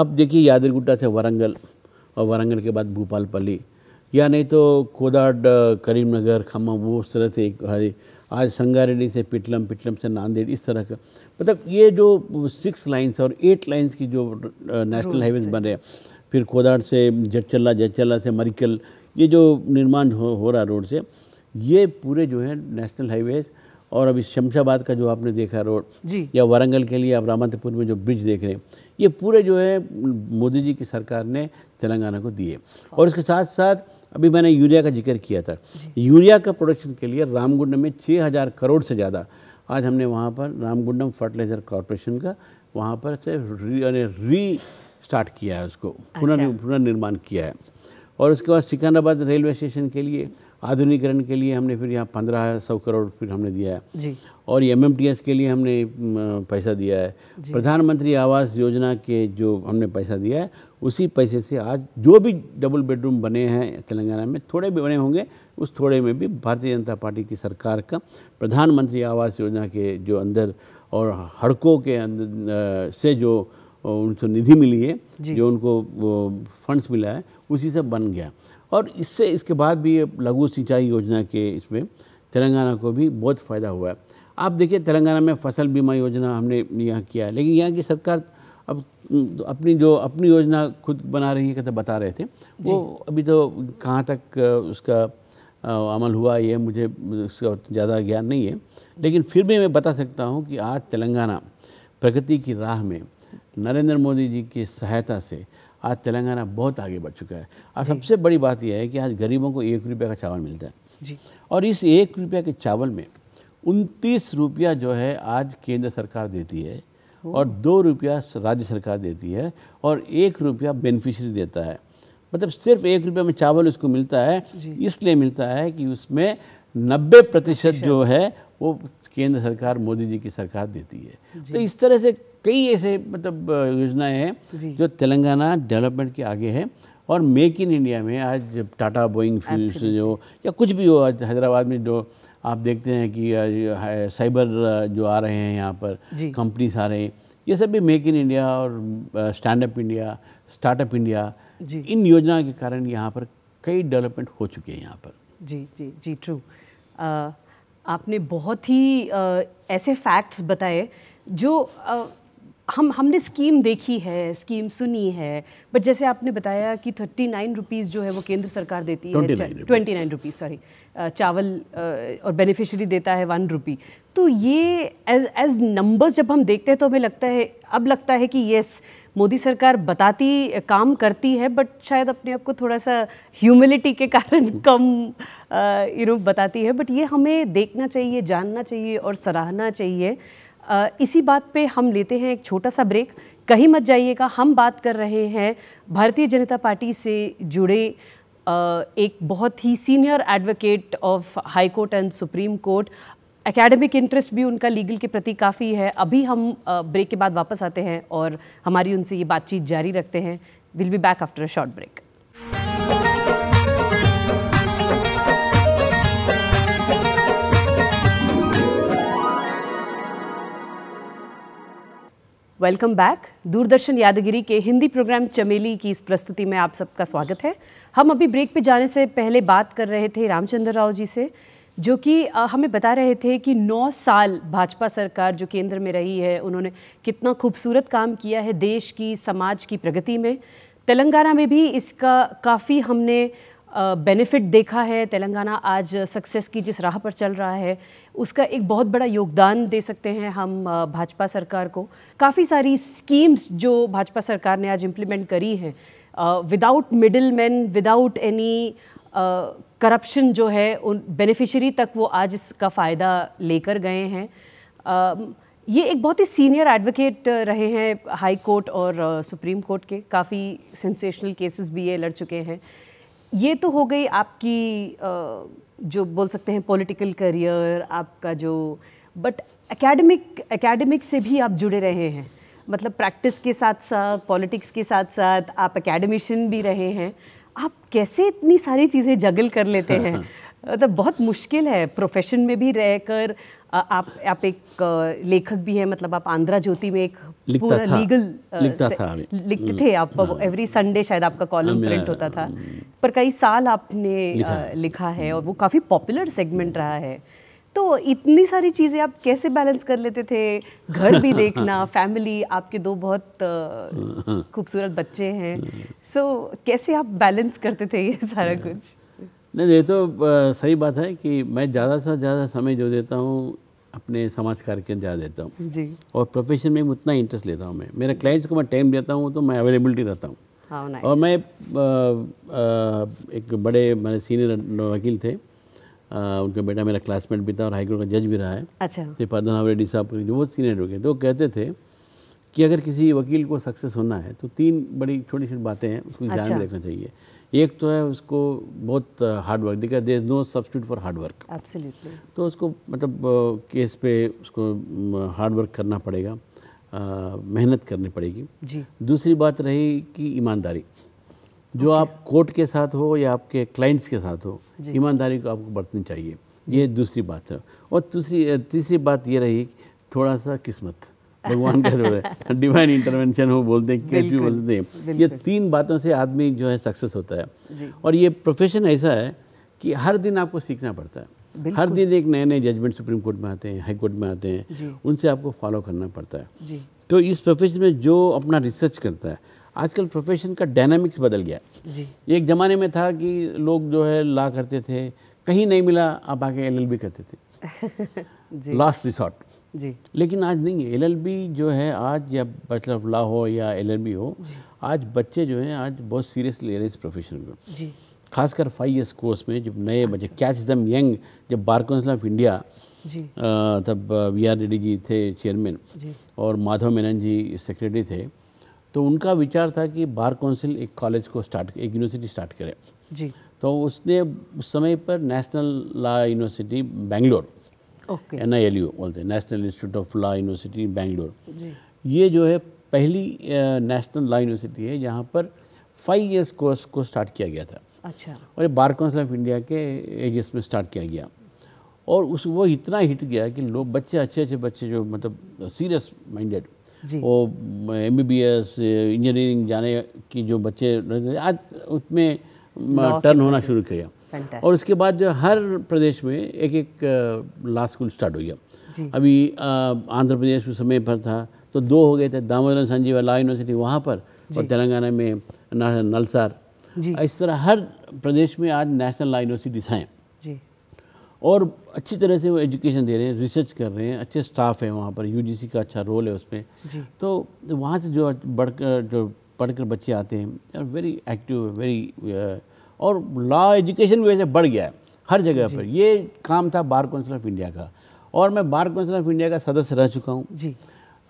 आप देखिए यादरगुट्टा से वारंगल और वारंगल के बाद भोपालपल्ली या नहीं तो कोदाड करीमनगर खम्मा वो इस तरह से एक आज संगारेड्डी से पिटलम पिटलम से नांदेड़ इस तरह का मतलब ये जो सिक्स लाइन्स और एट लाइन्स की जो नेशनल हाईवेज बन रहे हैं फिर कोदाड़ से जटचल्ला जटचल्ला से मरिकल ये जो निर्माण हो, हो रहा रोड से ये पूरे जो है नेशनल हाईवेज और अभी शमशाबाद का जो आपने देखा रोड या वारंगल के लिए आप रामंतपुर में जो ब्रिज देख रहे हैं ये पूरे जो है मोदी जी की सरकार ने तेलंगाना को दिए और इसके साथ साथ अभी मैंने यूरिया का जिक्र किया था यूरिया का प्रोडक्शन के लिए रामगुंडम में छः हज़ार करोड़ से ज़्यादा आज हमने वहाँ पर रामगुंडम फर्टिलाइजर कॉरपोरेशन का वहाँ पर से री, री स्टार्ट किया है उसको पुनर् अच्छा। पुनर्निर्माण किया है और उसके बाद सिकंदराबाद रेलवे स्टेशन के लिए आधुनिकरण के लिए हमने फिर यहाँ पंद्रह सौ करोड़ फिर हमने दिया है जी। और एम के लिए हमने पैसा दिया है प्रधानमंत्री आवास योजना के जो हमने पैसा दिया है उसी पैसे से आज जो भी डबल बेडरूम बने हैं तेलंगाना में थोड़े भी बने होंगे उस थोड़े में भी भारतीय जनता पार्टी की सरकार का प्रधानमंत्री आवास योजना के जो अंदर और हड़कों के अंदर से जो उनको निधि मिली है जो उनको फंड्स मिला है उसी से बन गया और इससे इसके बाद भी लघु सिंचाई योजना के इसमें तेलंगाना को भी बहुत फ़ायदा हुआ है आप देखिए तेलंगाना में फसल बीमा योजना हमने यहाँ किया है लेकिन यहाँ की सरकार अपनी जो अपनी योजना खुद बना रही है कहते बता रहे थे वो अभी तो कहाँ तक उसका अमल हुआ ये मुझे उसका ज़्यादा ज्ञान नहीं है लेकिन फिर भी मैं बता सकता हूँ कि आज तेलंगाना प्रगति की राह में नरेंद्र मोदी जी की सहायता से आज तेलंगाना बहुत आगे बढ़ चुका है और सबसे बड़ी बात यह है कि आज गरीबों को एक रुपये का चावल मिलता है जी और इस एक रुपये के चावल में उनतीस रुपया जो है आज केंद्र सरकार देती है और दो रुपया राज्य सरकार देती है और एक रुपया बेनिफिशरी देता है मतलब सिर्फ एक रुपये में चावल उसको मिलता है इसलिए मिलता है कि उसमें नब्बे प्रतिशत जो है वो केंद्र सरकार मोदी जी की सरकार देती है तो इस तरह से कई ऐसे मतलब योजनाएं हैं जो तेलंगाना डेवलपमेंट के आगे है और मेक इन इंडिया में आज टाटा बोइंग फील्ड जो या कुछ भी हो आज हैदराबाद में जो आप देखते हैं कि साइबर जो आ रहे हैं यहाँ पर कंपनीज आ रहे हैं ये सब भी मेक इन इंडिया और stand up India startup India इन योजना के कारण यहाँ पर कई डेवलपमेंट हो चुके हैं यहाँ पर जी जी जी ट्रू आपने बहुत ही आ, ऐसे फैक्ट्स बताए जो आ, हम हमने स्कीम देखी है स्कीम सुनी है बट जैसे आपने बताया कि थर्टी नाइन रुपीज़ जो है वो केंद्र सरकार देती है ट्वेंटी नाइन रुपीज़ सॉरी चावल और बेनिफिशरी देता है वन रुपी तो ये एज एज नंबर्स जब हम देखते हैं तो हमें लगता है अब लगता है कि येस मोदी सरकार बताती काम करती है बट शायद अपने आप को थोड़ा सा ह्यूमिलिटी के कारण [laughs] कम यू नो बताती है बट ये हमें देखना चाहिए जानना चाहिए और सराहना चाहिए आ, इसी बात पे हम लेते हैं एक छोटा सा ब्रेक कहीं मत जाइएगा हम बात कर रहे हैं भारतीय जनता पार्टी से जुड़े एक बहुत ही senior advocate of high court and supreme court academic interest भी उनका लीगल के प्रति काफ़ी है अभी हम ब्रेक के बाद वापस आते हैं और हमारी उनसे ये बातचीत जारी रखते हैं will be back after a short break welcome back Doordarshan Yadagiri के हिंदी प्रोग्राम चमेली की इस प्रस्तुति में आप सबका स्वागत है हम अभी ब्रेक पे जाने से पहले बात कर रहे थे रामचंद्र राव जी से जो कि हमें बता रहे थे कि 9 साल भाजपा सरकार जो केंद्र में रही है उन्होंने कितना खूबसूरत काम किया है देश की समाज की प्रगति में तेलंगाना में भी इसका काफ़ी हमने बेनिफिट देखा है तेलंगाना आज सक्सेस की जिस राह पर चल रहा है उसका एक बहुत बड़ा योगदान दे सकते हैं हम भाजपा सरकार को काफ़ी सारी स्कीम्स जो भाजपा सरकार ने आज इम्प्लीमेंट करी हैं without middleman without any corruption जो है उन बेनिफिशरी तक वो आज इसका फ़ायदा लेकर गए हैं ये एक बहुत ही सीनियर एडवोकेट रहे हैं हाई कोर्ट और सुप्रीम कोर्ट के काफ़ी सेंसेशनल केसेस भी ये लड़ चुके हैं ये तो हो गई आपकी जो बोल सकते हैं पॉलिटिकल करियर आपका जो बट एकेडमिक एकेडमिक से भी आप जुड़े रहे हैं मतलब प्रैक्टिस के साथ साथ पॉलिटिक्स के साथ साथ आप एकेडमिशन भी रहे हैं आप कैसे इतनी सारी चीज़ें जगल कर लेते हैं [laughs] मतलब बहुत मुश्किल है प्रोफेशन में भी रहकर आप आप एक लेखक भी हैं मतलब आप आंध्रा ज्योति में एक पूरा लीगल लिखता था लिखते हम्म। थे आप एवरी हाँ। संडे शायद आपका कॉलम प्रिंट होता था हम्म। पर कई साल आपने लिखा है, लिखा है और हम्म। वो काफ़ी पॉपुलर सेगमेंट रहा है तो इतनी सारी चीज़ें आप कैसे बैलेंस कर लेते थे घर भी देखना फैमिली [laughs] आपके दो बहुत हाँ। खूबसूरत बच्चे हैं सो हाँ। कैसे आप बैलेंस करते थे ये सारा कुछ नहीं ये तो सही बात है कि मैं ज़्यादा से ज़्यादा समय जो देता हूँ अपने समाज कार्य के ज़्यादा देता हूँ जी और प्रोफेशन में उतना इंटरेस्ट लेता हूँ मैं मेरे क्लाइंट्स को मैं टाइम देता हूँ तो मैं अवेलेबिलिटी रहता हूँ हाँ, nice. और मैं आ, आ, एक बड़े मेरे सीनियर वकील थे आ, उनका बेटा मेरा क्लासमेट भी था और हाईकोर्ट का जज भी रहा है अच्छा प्रधान रेड्डी साहब जो बहुत सीनियर एडवोकेट थे वो कहते थे कि अगर किसी वकील को सक्सेस होना है तो तीन बड़ी छोटी छोटी बातें हैं उसको ध्यान में अच्छा। रखना चाहिए एक तो है उसको बहुत हार्ड वर्क देखा there no substitute for hard work तो उसको मतलब केस पे उसको हार्ड वर्क करना पड़ेगा मेहनत करनी पड़ेगी जी दूसरी बात रही कि ईमानदारी जो okay. आप कोर्ट के साथ हो या आपके क्लाइंट्स के साथ हो ईमानदारी को आपको बरतनी चाहिए ये दूसरी बात है और दूसरी तीसरी बात ये रही थोड़ा सा किस्मत भगवान का थोड़ा डिवाइन इंटरवेंशन हो बोलते हैं कैसे बोलते हैं ये तीन बातों से आदमी जो है सक्सेस होता है और ये प्रोफेशन ऐसा है कि हर दिन आपको सीखना पड़ता है हर दिन एक नए नए जजमेंट सुप्रीम कोर्ट में आते हैं हाई कोर्ट में आते हैं उनसे आपको फॉलो करना पड़ता है तो इस प्रोफेशन में जो अपना रिसर्च करता है आजकल प्रोफेशन का डायनामिक्स बदल गया जी एक ज़माने में था कि लोग जो है ला करते थे कहीं नहीं मिला आप आके एलएलबी करते थे लास्ट [laughs] रिसोर्ट जी लेकिन आज नहीं है एल जो है आज या बैचलर ऑफ लॉ हो या एल हो आज बच्चे जो हैं आज बहुत सीरियस ले रहे हैं इस प्रोफेशन को खासकर फाइव ईयर्स कोर्स में जब नए बच्चे कैच दम यंग जब बार काउंसिल ऑफ इंडिया तब वी आर रेड्डी जी थे चेयरमैन और माधव मेनन जी सेक्रेटरी थे तो उनका विचार था कि बार काउंसिल एक कॉलेज को स्टार्ट एक यूनिवर्सिटी स्टार्ट करे जी तो उसने उस समय पर national law university Bangalore N I L U बोलते हैं national institute of law university Bangalore ये जो है पहली नेशनल लॉ यूनिवर्सिटी है जहाँ पर फाइव ईयर्स कोर्स को स्टार्ट किया गया था अच्छा और ये बार काउंसिल ऑफ इंडिया के एजेस में स्टार्ट किया गया और उस वो इतना हिट गया कि लोग बच्चे अच्छे अच्छे बच्चे जो मतलब सीरियस माइंडेड वो M B B S engineering जाने की जो बच्चे आज उसमें टर्न होना शुरू किया Fantastic. और उसके बाद जो हर प्रदेश में एक एक ला स्कूल स्टार्ट हो गया अभी आंध्र प्रदेश में समय पर था तो दो हो गए थे दामोदर संजीव लॉ यूनिवर्सिटी वहाँ पर और तेलंगाना में नलसार इस तरह हर प्रदेश में आज नेशनल लॉ यूनिवर्सिटीज़ हैं और अच्छी तरह से वो एजुकेशन दे रहे हैं रिसर्च कर रहे हैं अच्छे स्टाफ हैं वहाँ पर यूजीसी का अच्छा रोल है उसमें तो वहाँ से जो बढ़कर जो पढ़कर बच्चे आते हैं वेरी एक्टिव वेरी और लॉ एजुकेशन भी वैसे बढ़ गया है हर जगह पर ये काम था बार काउंसिल ऑफ इंडिया का और मैं बार काउंसिल ऑफ इंडिया का सदस्य रह चुका हूँ जी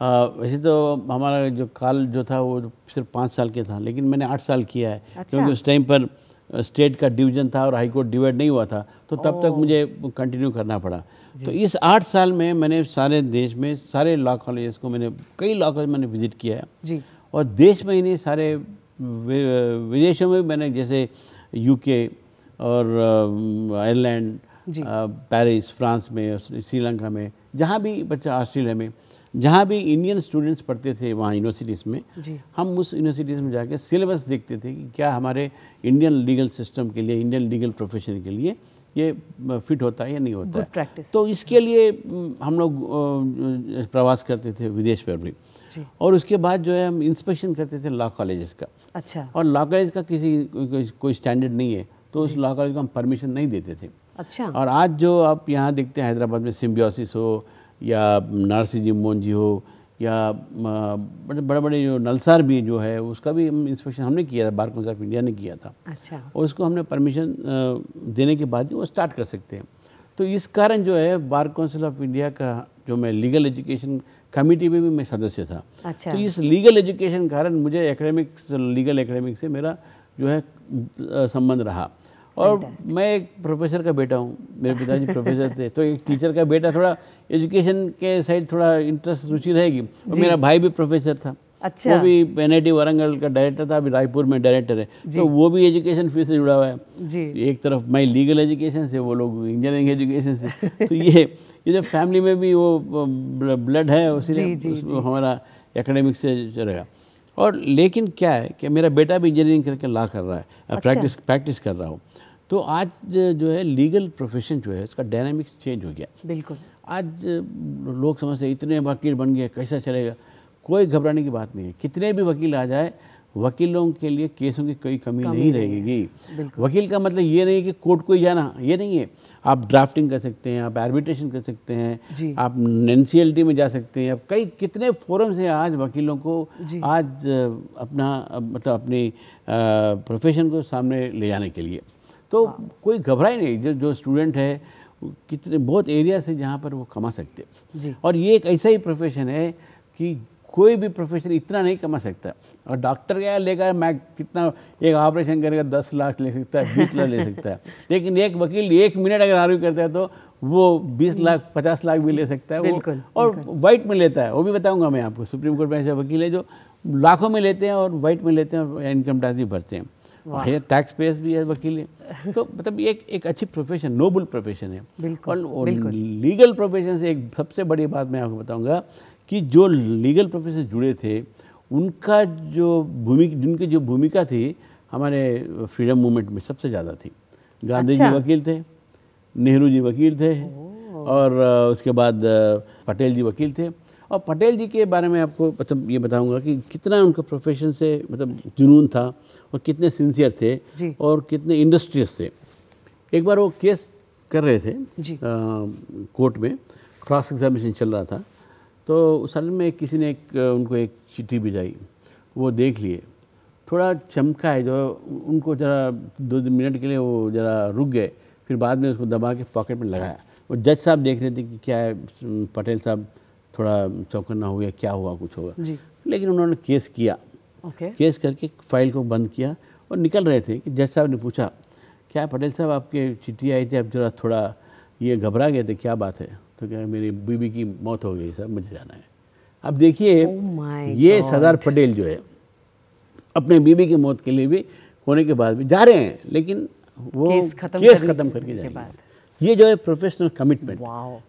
आ, वैसे तो हमारा जो काल जो था वो सिर्फ पाँच साल के था लेकिन मैंने आठ साल किया है अच्छा। क्योंकि उस टाइम पर स्टेट का डिवीजन था और हाई कोर्ट डिवाइड नहीं हुआ था तो तब तक मुझे कंटिन्यू करना पड़ा तो इस आठ साल में मैंने सारे देश में सारे लॉ कॉलेज को मैंने कई लॉ कॉलेज मैंने विजिट किया है जी और देश में ही नहीं सारे विदेशों में मैंने जैसे यूके और आयरलैंड पेरिस फ्रांस में श्रीलंका में जहाँ भी बच्चा ऑस्ट्रेलिया में जहाँ भी इंडियन स्टूडेंट्स पढ़ते थे वहाँ यूनिवर्सिटीज़ में हम उस यूनिवर्सिटीज़ में जाके सिलेबस देखते थे कि क्या हमारे इंडियन लीगल सिस्टम के लिए इंडियन लीगल प्रोफेशन के लिए ये फिट होता है या नहीं होता है तो इसके लिए हम लोग प्रवास करते थे विदेश पर भी और उसके बाद जो है हम इंस्पेक्शन करते थे लॉ कॉलेज का अच्छा और लॉ कॉलेज का किसी कोई, स्टैंडर्ड नहीं है तो उस लॉ कॉलेज को हम परमिशन नहीं देते थे अच्छा और आज जो आप यहाँ देखते हैं हैदराबाद में सिम्बियोसिस हो या नारसी जी मोहन जी हो या बड़े बड़े बड़े जो नलसार भी जो है उसका भी हम इंस्पेक्शन हमने किया था बार काउंसिल ऑफ इंडिया ने किया था अच्छा और उसको हमने परमिशन देने के बाद ही वो स्टार्ट कर सकते हैं तो इस कारण जो है बार काउंसिल ऑफ इंडिया का जो मैं लीगल एजुकेशन कमेटी में भी मैं सदस्य था अच्छा। तो इस लीगल एजुकेशन कारण मुझे एकेडमिक लीगल एकेडमिक से मेरा जो है संबंध रहा और मैं एक प्रोफेसर का बेटा हूँ मेरे पिताजी प्रोफेसर थे तो एक टीचर का बेटा थोड़ा एजुकेशन के साइड थोड़ा इंटरेस्ट रुचि रहेगी और मेरा भाई भी प्रोफेसर था अच्छा वो भी एन वारंगल का डायरेक्टर था अभी रायपुर में डायरेक्टर है तो वो भी एजुकेशन फीस से जुड़ा हुआ है जी एक तरफ मैं लीगल एजुकेशन से वो लोग इंजीनियरिंग एजुकेशन से [laughs] तो ये ये जब फैमिली में भी वो ब्लड है उसी हमारा एकेडमिक से चलेगा और लेकिन क्या है कि मेरा बेटा भी इंजीनियरिंग करके ला कर रहा है अच्छा। प्रैक्टिस प्रैक्टिस कर रहा हूँ तो आज जो है लीगल प्रोफेशन जो है इसका डायनामिक्स चेंज हो गया बिल्कुल आज लोग समझते इतने वकील बन गए कैसा चलेगा कोई घबराने की बात नहीं है कितने भी वकील आ जाए वकीलों के लिए केसों की कोई कमी, कमी नहीं रहेगी वकील का मतलब ये नहीं कि कोर्ट को ही जाना ये नहीं है आप ड्राफ्टिंग कर सकते हैं आप आर्बिट्रेशन कर सकते हैं आप एन में जा सकते हैं आप कई कितने फोरम्स हैं आज वकीलों को आज अपना मतलब अपनी प्रोफेशन को सामने ले जाने के लिए तो हाँ। कोई घबराई नहीं जो जो स्टूडेंट है कितने बहुत एरिया से जहाँ पर वो कमा सकते हैं और ये एक ऐसा ही प्रोफेशन है कि कोई भी प्रोफेशन इतना नहीं कमा सकता और डॉक्टर क्या लेगा मैं कितना एक ऑपरेशन करेगा दस लाख ले सकता है बीस लाख ले सकता है [laughs] लेकिन एक वकील एक मिनट अगर आर्ग्यू करता है तो वो बीस लाख पचास लाख भी ले सकता है बिल्कुल, वो और वाइट में लेता है वो भी बताऊंगा मैं आपको सुप्रीम कोर्ट में ऐसे वकील है जो लाखों में लेते हैं और वाइट में लेते हैं और इनकम टैक्स भी भरते हैं टैक्स पेस भी है वकील है तो मतलब एक एक अच्छी प्रोफेशन नोबल प्रोफेशन है बिल्कुल, और, बिल्कुल। लीगल प्रोफेशन से एक सबसे बड़ी बात मैं आपको बताऊँगा कि जो लीगल प्रोफेशन जुड़े थे उनका जो भूमि जिनकी जो भूमिका थी हमारे फ्रीडम मूवमेंट में सबसे ज़्यादा थी गांधी अच्छा। जी वकील थे नेहरू जी वकील थे और उसके बाद पटेल जी वकील थे और पटेल जी के बारे में आपको मतलब ये बताऊंगा कि कितना उनका प्रोफेशन से मतलब जुनून था और कितने सिंसियर थे और कितने इंडस्ट्रियस थे एक बार वो केस कर रहे थे जी। आ, कोर्ट में क्रॉस एग्जामिनेशन चल रहा था तो सडन में किसी ने एक उनको एक चिट्ठी भिजाई वो देख लिए थोड़ा चमका है जो उनको ज़रा दो मिनट के लिए वो ज़रा रुक गए फिर बाद में उसको दबा के पॉकेट में लगाया वो जज साहब देख रहे थे कि क्या है पटेल साहब थोड़ा चौकन्ना हो गया क्या हुआ कुछ होगा लेकिन उन्होंने केस किया ओके। केस करके फाइल को बंद किया और निकल रहे थे कि जज साहब ने पूछा क्या पटेल साहब आपके चिट्ठी आई थी आप जरा थोड़ा ये घबरा गए थे क्या बात है तो क्या मेरी बीबी की मौत हो गई सर मुझे जाना है अब देखिए oh ये सरदार पटेल जो है अपने बीबी की मौत के लिए भी होने के बाद भी जा रहे हैं लेकिन वो केस खत्म करके जा रहे हैं ये जो है प्रोफेशनल कमिटमेंट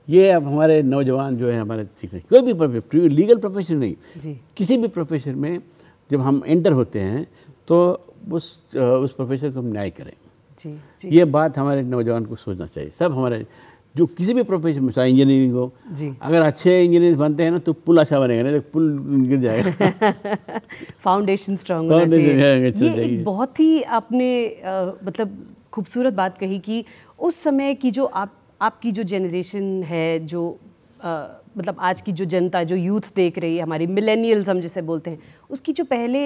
ये अब हमारे नौजवान जो है हमारे सीखने कोई भी प्रोफेशन लीगल प्रोफेशन नहीं किसी भी प्रोफेशन में जब हम एंटर होते हैं तो उस उस प्रोफेशन को हम न्याय करें जी, जी। ये बात हमारे नौजवान को सोचना चाहिए सब हमारे जो किसी भी प्रोफेशन में चाहे इंजीनियरिंग हो जी अगर अच्छे इंजीनियर बनते हैं ना तो पुल अच्छा बनेगा ना तो पुल गिर जाएगा फाउंडेशन [laughs] हाँ, अच्छा स्ट्रांग बहुत ही आपने मतलब खूबसूरत बात कही कि उस समय की जो आप आपकी जो जनरेशन है जो आ, मतलब आज की जो जनता जो यूथ देख रही है हमारी मिलेनियल्स हम जिसे बोलते हैं उसकी जो पहले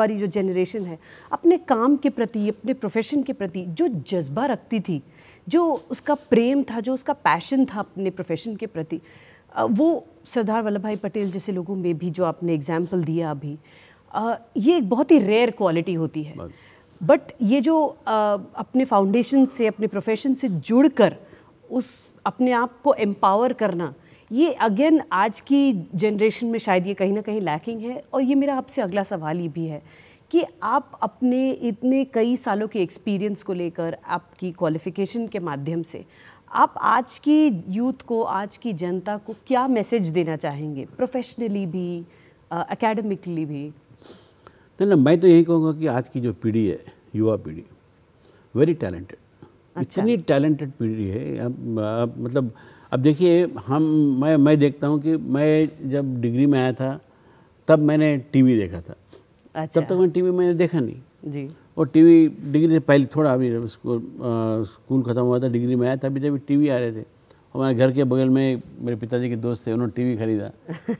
वाली जो जनरेशन है अपने काम के प्रति अपने प्रोफेशन के प्रति जो जज्बा रखती थी जो उसका प्रेम था जो उसका पैशन था अपने प्रोफेशन के प्रति वो सरदार वल्लभ भाई पटेल जैसे लोगों में भी जो आपने एग्जाम्पल दिया अभी ये एक बहुत ही रेयर क्वालिटी होती है बट ये जो अपने फाउंडेशन से अपने प्रोफेशन से जुड़कर उस अपने आप को एम्पावर करना ये अगेन आज की जनरेशन में शायद ये कहीं ना कहीं लैकिंग है और ये मेरा आपसे अगला सवाल ये भी है कि आप अपने इतने कई सालों के एक्सपीरियंस को लेकर आपकी क्वालिफिकेशन के माध्यम से आप आज की यूथ को आज की जनता को क्या मैसेज देना चाहेंगे प्रोफेशनली भी एकेडमिकली भी नहीं ना मैं तो यही कहूँगा कि आज की जो पीढ़ी है युवा पीढ़ी वेरी टैलेंटेड अच्छा। इतनी टैलेंटेड पीढ़ी है अब, अब मतलब अब देखिए हम मैं मैं देखता हूँ कि मैं जब डिग्री में आया था तब मैंने टीवी देखा था अच्छा। तब तक मैं टीवी मैंने देखा नहीं जी और टीवी डिग्री से पहले थोड़ा अभी उसको स्कूल ख़त्म हुआ था डिग्री में आया था तभी तभी टीवी आ रहे थे हमारे घर के बगल में मेरे पिताजी के दोस्त थे उन्होंने टीवी खरीदा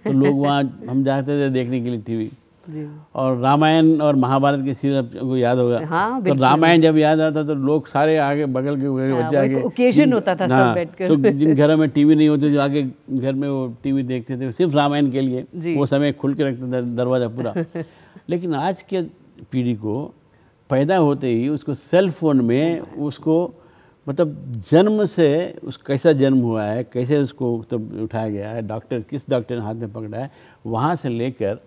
तो लोग वहाँ हम जाते थे देखने के लिए टीवी जी। और रामायण और महाभारत के सीरियल आपको याद होगा हाँ, तो रामायण जब याद आता तो लोग सारे आगे बगल के हाँ, बच्चे आगे ओकेजन होता था हाँ, सब तो बैठकर तो जिन घरों में टीवी नहीं होते जो आगे घर में वो टीवी देखते थे सिर्फ रामायण के लिए वो समय खुल के रखते थे दरवाजा पूरा [laughs] लेकिन आज के पीढ़ी को पैदा होते ही उसको सेल फोन में उसको मतलब जन्म से उस कैसा जन्म हुआ है कैसे उसको मतलब उठाया गया है डॉक्टर किस डॉक्टर ने हाथ में पकड़ा है वहाँ से लेकर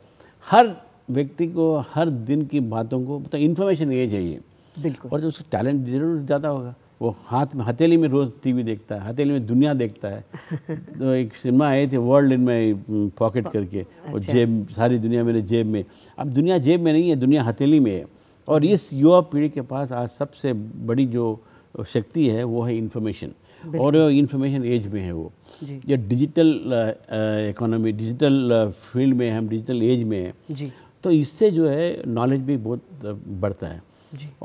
हर व्यक्ति को हर दिन की बातों को मतलब इन्फॉर्मेशन ये चाहिए बिल्कुल और जो उसका टैलेंट जरूर ज़्यादा होगा वो हाथ में हथेली में रोज़ टीवी देखता है हथेली में दुनिया देखता है [laughs] तो एक सिनेमा आई थे वर्ल्ड इन माई पॉकेट करके अच्छा। और जेब सारी दुनिया मेरे जेब में अब दुनिया जेब में नहीं है दुनिया हथेली में है और इस युवा पीढ़ी के पास आज सबसे बड़ी जो शक्ति है वो है इन्फॉर्मेशन और इन्फॉर्मेशन एज में है वो ये डिजिटल इकोनॉमी डिजिटल फील्ड में हम डिजिटल एज में है तो इससे जो है नॉलेज भी बहुत uh, बढ़ता है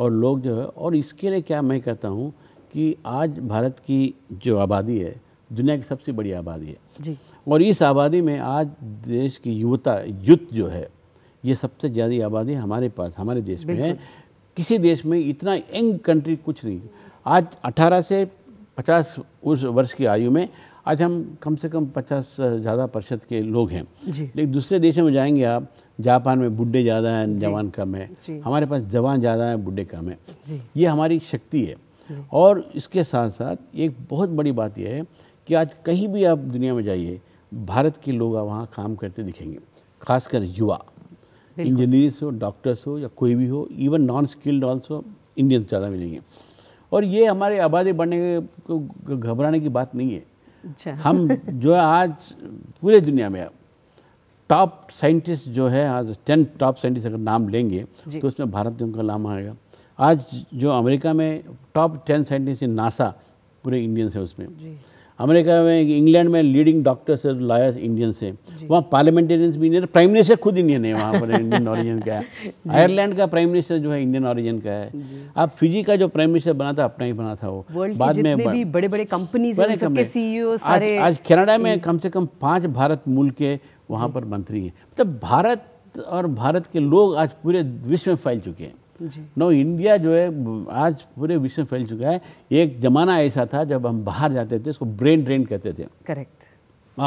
और लोग जो है और इसके लिए क्या मैं कहता हूँ कि आज भारत की जो आबादी है दुनिया की सबसे बड़ी आबादी है जी और इस आबादी में आज देश की युवता युद्ध जो है ये सबसे ज़्यादा आबादी हमारे पास हमारे देश में है किसी देश में इतना यंग कंट्री कुछ नहीं आज 18 से 50 उस वर्ष की आयु में आज हम कम से कम 50 ज़्यादा प्रतिशत के लोग हैं लेकिन दूसरे देशों में जाएंगे आप जापान में बुढ़े ज़्यादा हैं जवान कम है हमारे पास जवान ज़्यादा हैं बुढ़े कम है ये हमारी शक्ति है और इसके साथ साथ एक बहुत बड़ी बात यह है कि आज कहीं भी आप दुनिया में जाइए भारत के लोग वहाँ काम करते दिखेंगे खासकर युवा इंजीनियर्स हो डॉक्टर्स हो या कोई भी हो even non skilled also Indians ज़्यादा मिलेंगे और ये हमारे आबादी बढ़ने को घबराने की बात नहीं है अच्छा। हम जो है आज पूरे दुनिया में टॉप साइंटिस्ट जो है आज टेन टॉप साइंटिस्ट अगर नाम लेंगे तो उसमें भारत जो उनका नाम आएगा आज जो अमेरिका में top ten scientist in NASA पूरे इंडियंस है उसमें अमेरिका में इंग्लैंड में लीडिंग डॉक्टर्स और लॉयर्स इंडियंस से वहाँ पार्लियामेंटेरियंस भी इंडियन प्राइम मिनिस्टर खुद इंडियन है वहाँ पर इंडियन ऑरिजन [laughs] का है आयरलैंड का प्राइम मिनिस्टर जो है इंडियन ऑरिजन का है आप फिजी का जो प्राइम मिनिस्टर बना था अपना ही बना था वो बाद में भी बड़े बड़े कंपनीज e आज, आज कनाडा में कम से कम पाँच भारत मूल के वहाँ पर मंत्री हैं मतलब भारत और भारत के लोग आज पूरे विश्व में फैल चुके हैं नो इंडिया जो है आज पूरे विश्व में फैल चुका है एक ज़माना ऐसा था जब हम बाहर जाते थे उसको ब्रेन ड्रेन कहते थे करेक्ट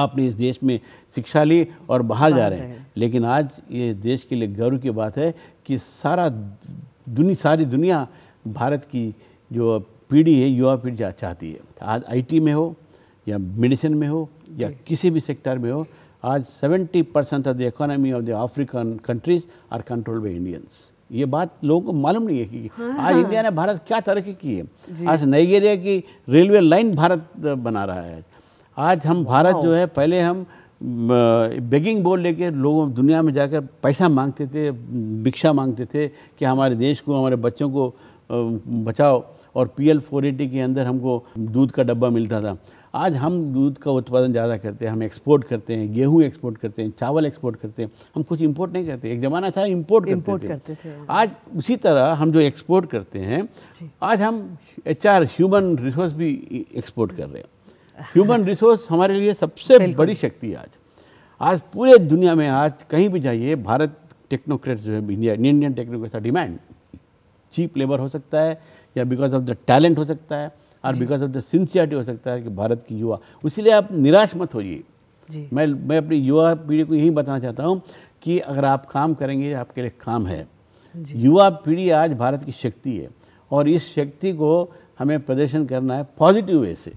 आपने इस देश में शिक्षा ली और बाहर जा रहे हैं लेकिन आज ये देश के लिए गर्व की बात है कि सारा दुनिया सारी दुनिया भारत की जो पीढ़ी है युवा पीढ़ी चाहती है आज आईटी में हो या मेडिसिन में हो या किसी भी सेक्टर में हो आज 70 percent of the economy of the African countries are controlled by Indians ये बात लोगों को मालूम नहीं है कि हाँ, हाँ। आज इंडिया ने भारत क्या तरक्की की है आज नाइजेरिया की रेलवे लाइन भारत बना रहा है आज हम भारत जो है पहले हम बेगिंग बोल लेके लोगों दुनिया में जाकर पैसा मांगते थे भिक्षा मांगते थे कि हमारे देश को हमारे बच्चों को बचाओ और पी एल के अंदर हमको दूध का डब्बा मिलता था आज हम दूध का उत्पादन ज़्यादा करते हैं हम एक्सपोर्ट करते हैं गेहूँ एक्सपोर्ट करते हैं चावल एक्सपोर्ट करते हैं हम कुछ इम्पोर्ट नहीं करते एक ज़माना था इम्पोर्ट करते, करते, करते थे आज उसी तरह हम जो एक्सपोर्ट करते हैं आज हम एच ह्यूमन रिसोर्स भी एक्सपोर्ट कर रहे हैं ह्यूमन रिसोर्स हमारे लिए सबसे बड़ी शक्ति आज आज पूरे दुनिया में आज कहीं भी जाइए भारत टेक्नोक्रेट जो है इंडिया इंडियन टेक्नोक्रेट का डिमांड चीप लेबर हो सकता है या बिकॉज ऑफ द टैलेंट हो सकता है और बिकॉज ऑफ द सिंसियरिटी हो सकता है कि भारत की युवा इसलिए आप निराश मत होइए मैं मैं अपनी युवा पीढ़ी को यही बताना चाहता हूँ कि अगर आप काम करेंगे आपके लिए काम है युवा पीढ़ी आज भारत की शक्ति है और इस शक्ति को हमें प्रदर्शन करना है पॉजिटिव वे से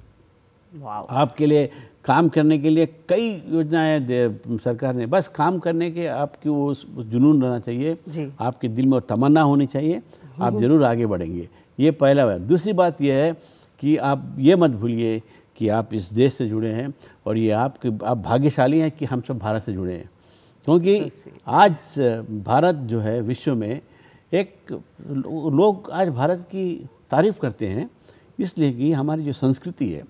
आपके लिए काम करने के लिए कई योजनाएं सरकार ने बस काम करने के आपकी वो जुनून रहना चाहिए आपके दिल में तमन्ना होनी चाहिए आप हम्म। ज़रूर आगे बढ़ेंगे ये पहला बात दूसरी बात यह है कि आप ये मत भूलिए कि आप इस देश से जुड़े हैं और ये आपके आप भाग्यशाली हैं कि हम सब भारत से जुड़े हैं क्योंकि आज भारत जो है विश्व में एक लोग आज भारत की तारीफ़ करते हैं इसलिए कि हमारी जो संस्कृति है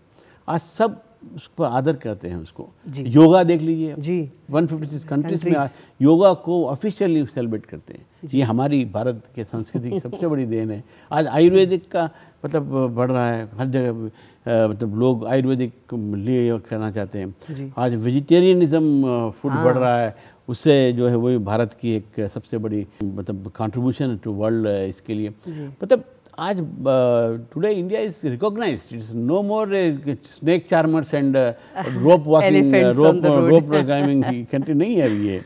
आज सब उस पर आदर करते हैं उसको योगा देख लीजिए जी 156 कंट्रीज में योगा को ऑफिशियली सेलिब्रेट करते हैं ये हमारी भारत के संस्कृति की [laughs] सबसे बड़ी देन है आज आयुर्वेदिक का मतलब बढ़ रहा है हर जगह मतलब लोग आयुर्वेदिक लिए खाना चाहते हैं आज वेजिटेरियनिज्म फूड हाँ। बढ़ रहा है उससे जो है वही भारत की एक सबसे बड़ी मतलब कंट्रीब्यूशन टू वर्ल्ड इसके लिए मतलब आज today India is recognise it's no more snake charmers and rope walking rope rope climbing country नहीं है ये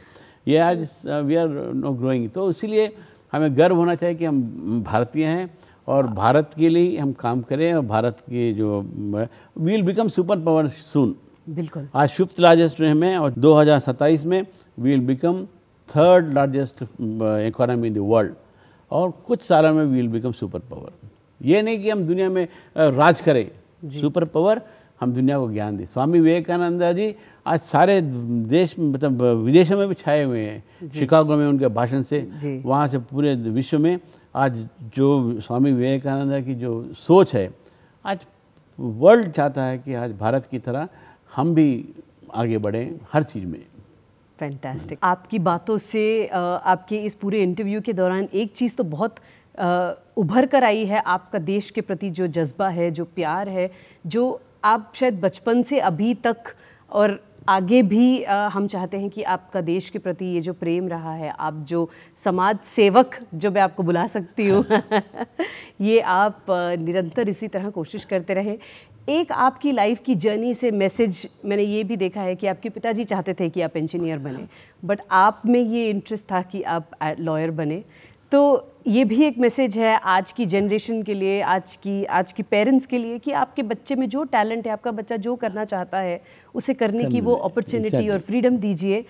ये आज वी आर नो ग्रोइंग तो इसीलिए हमें गर्व होना चाहिए कि हम भारतीय हैं और भारत के लिए हम काम करें और भारत के जो वील बिकम सुपर पावर सुन बिल्कुल आज फिफ्थ लार्जेस्ट में हमें और 2027 में will become third largest economy in the world और कुछ सालों में वील बिकम सुपर पावर ये नहीं कि हम दुनिया में uh, राज करें सुपर पावर हम दुनिया को ज्ञान दें स्वामी विवेकानंद जी आज सारे देश मतलब विदेशों में भी छाए हुए हैं शिकागो में उनके भाषण से वहाँ से पूरे विश्व में आज जो स्वामी विवेकानंद की जो सोच है आज वर्ल्ड चाहता है कि आज भारत की तरह हम भी आगे बढ़ें हर चीज़ में फैंटास्टिक आपकी बातों से आपके इस पूरे इंटरव्यू के दौरान एक चीज़ तो बहुत उभर कर आई है आपका देश के प्रति जो जज्बा है जो प्यार है जो आप शायद बचपन से अभी तक और आगे भी आ, हम चाहते हैं कि आपका देश के प्रति ये जो प्रेम रहा है आप जो समाज सेवक जो मैं आपको बुला सकती हूँ [laughs] ये आप निरंतर इसी तरह कोशिश करते रहे एक आपकी लाइफ की जर्नी से मैसेज मैंने ये भी देखा है कि आपके पिताजी चाहते थे कि आप इंजीनियर बने बट आप में ये इंटरेस्ट था कि आप लॉयर बने तो ये भी एक मैसेज है आज की जनरेशन के लिए आज की आज की पेरेंट्स के लिए कि आपके बच्चे में जो टैलेंट है आपका बच्चा जो करना चाहता है उसे करने की वो अपॉर्चुनिटी और फ्रीडम दीजिए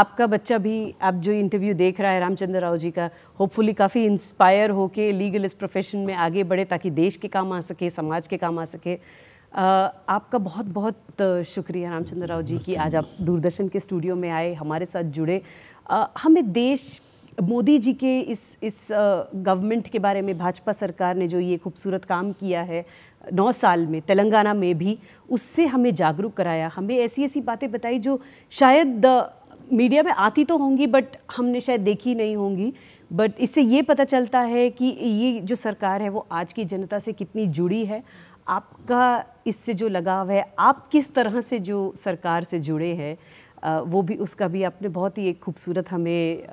आपका बच्चा भी आप जो इंटरव्यू देख रहा है रामचंद्र राव जी का होपफुली काफ़ी इंस्पायर होके लीगल इस प्रोफेशन में आगे बढ़े ताकि देश के काम आ सके समाज के काम आ सके आपका बहुत बहुत शुक्रिया रामचंद्र राव जी की आज आप दूरदर्शन के स्टूडियो में आए हमारे साथ जुड़े हमें देश मोदी जी के इस इस गवर्नमेंट के बारे में भाजपा सरकार ने जो ये खूबसूरत काम किया है नौ साल में तेलंगाना में भी उससे हमें जागरूक कराया हमें ऐसी ऐसी बातें बताई जो शायद मीडिया में आती तो होंगी बट हमने शायद देखी नहीं होंगी बट इससे ये पता चलता है कि ये जो सरकार है वो आज की जनता से कितनी जुड़ी है आपका इससे जो लगाव है आप किस तरह से जो सरकार से जुड़े हैं वो भी उसका भी आपने बहुत ही एक खूबसूरत हमें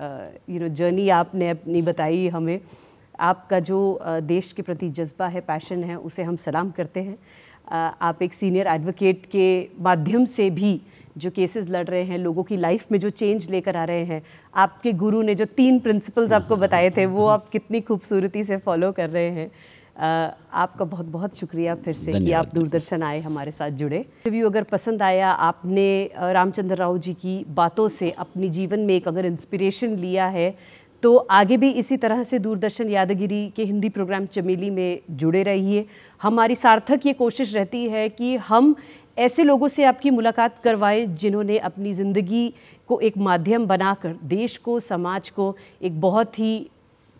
यू नो जर्नी आपने अपनी बताई हमें आपका जो देश के प्रति जज्बा है पैशन है उसे हम सलाम करते हैं आप एक सीनियर एडवोकेट के माध्यम से भी जो केसेस लड़ रहे हैं लोगों की लाइफ में जो चेंज लेकर आ रहे हैं आपके गुरु ने जो तीन प्रिंसिपल्स आपको बताए थे वो आप कितनी खूबसूरती से फॉलो कर रहे हैं आपका बहुत बहुत शुक्रिया फिर से कि आप दूरदर्शन आए हमारे साथ जुड़े रिव्यू अगर पसंद आया आपने रामचंद्र राव जी की बातों से अपने जीवन में एक अगर इंस्पिरेशन लिया है तो आगे भी इसी तरह से दूरदर्शन यादगिरी के हिंदी प्रोग्राम चमेली में जुड़े रहिए हमारी सार्थक ये कोशिश रहती है कि हम ऐसे लोगों से आपकी मुलाकात करवाएं जिन्होंने अपनी ज़िंदगी को एक माध्यम बनाकर देश को समाज को एक बहुत ही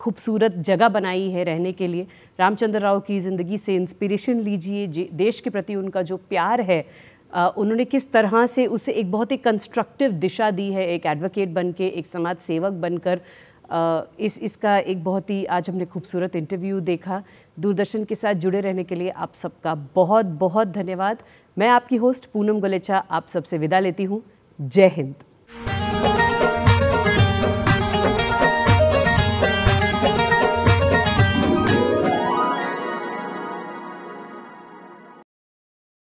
खूबसूरत जगह बनाई है रहने के लिए रामचंद्र राव की ज़िंदगी से इंस्पिरेशन लीजिए देश के प्रति उनका जो प्यार है उन्होंने किस तरह से उसे एक बहुत ही कंस्ट्रक्टिव दिशा दी है एक एडवोकेट बन के एक समाज सेवक बनकर इस इसका एक बहुत ही आज हमने खूबसूरत इंटरव्यू देखा दूरदर्शन के साथ जुड़े रहने के लिए आप सबका बहुत बहुत धन्यवाद मैं आपकी होस्ट पूनम गुलेचा आप सबसे विदा लेती हूँ जय हिंद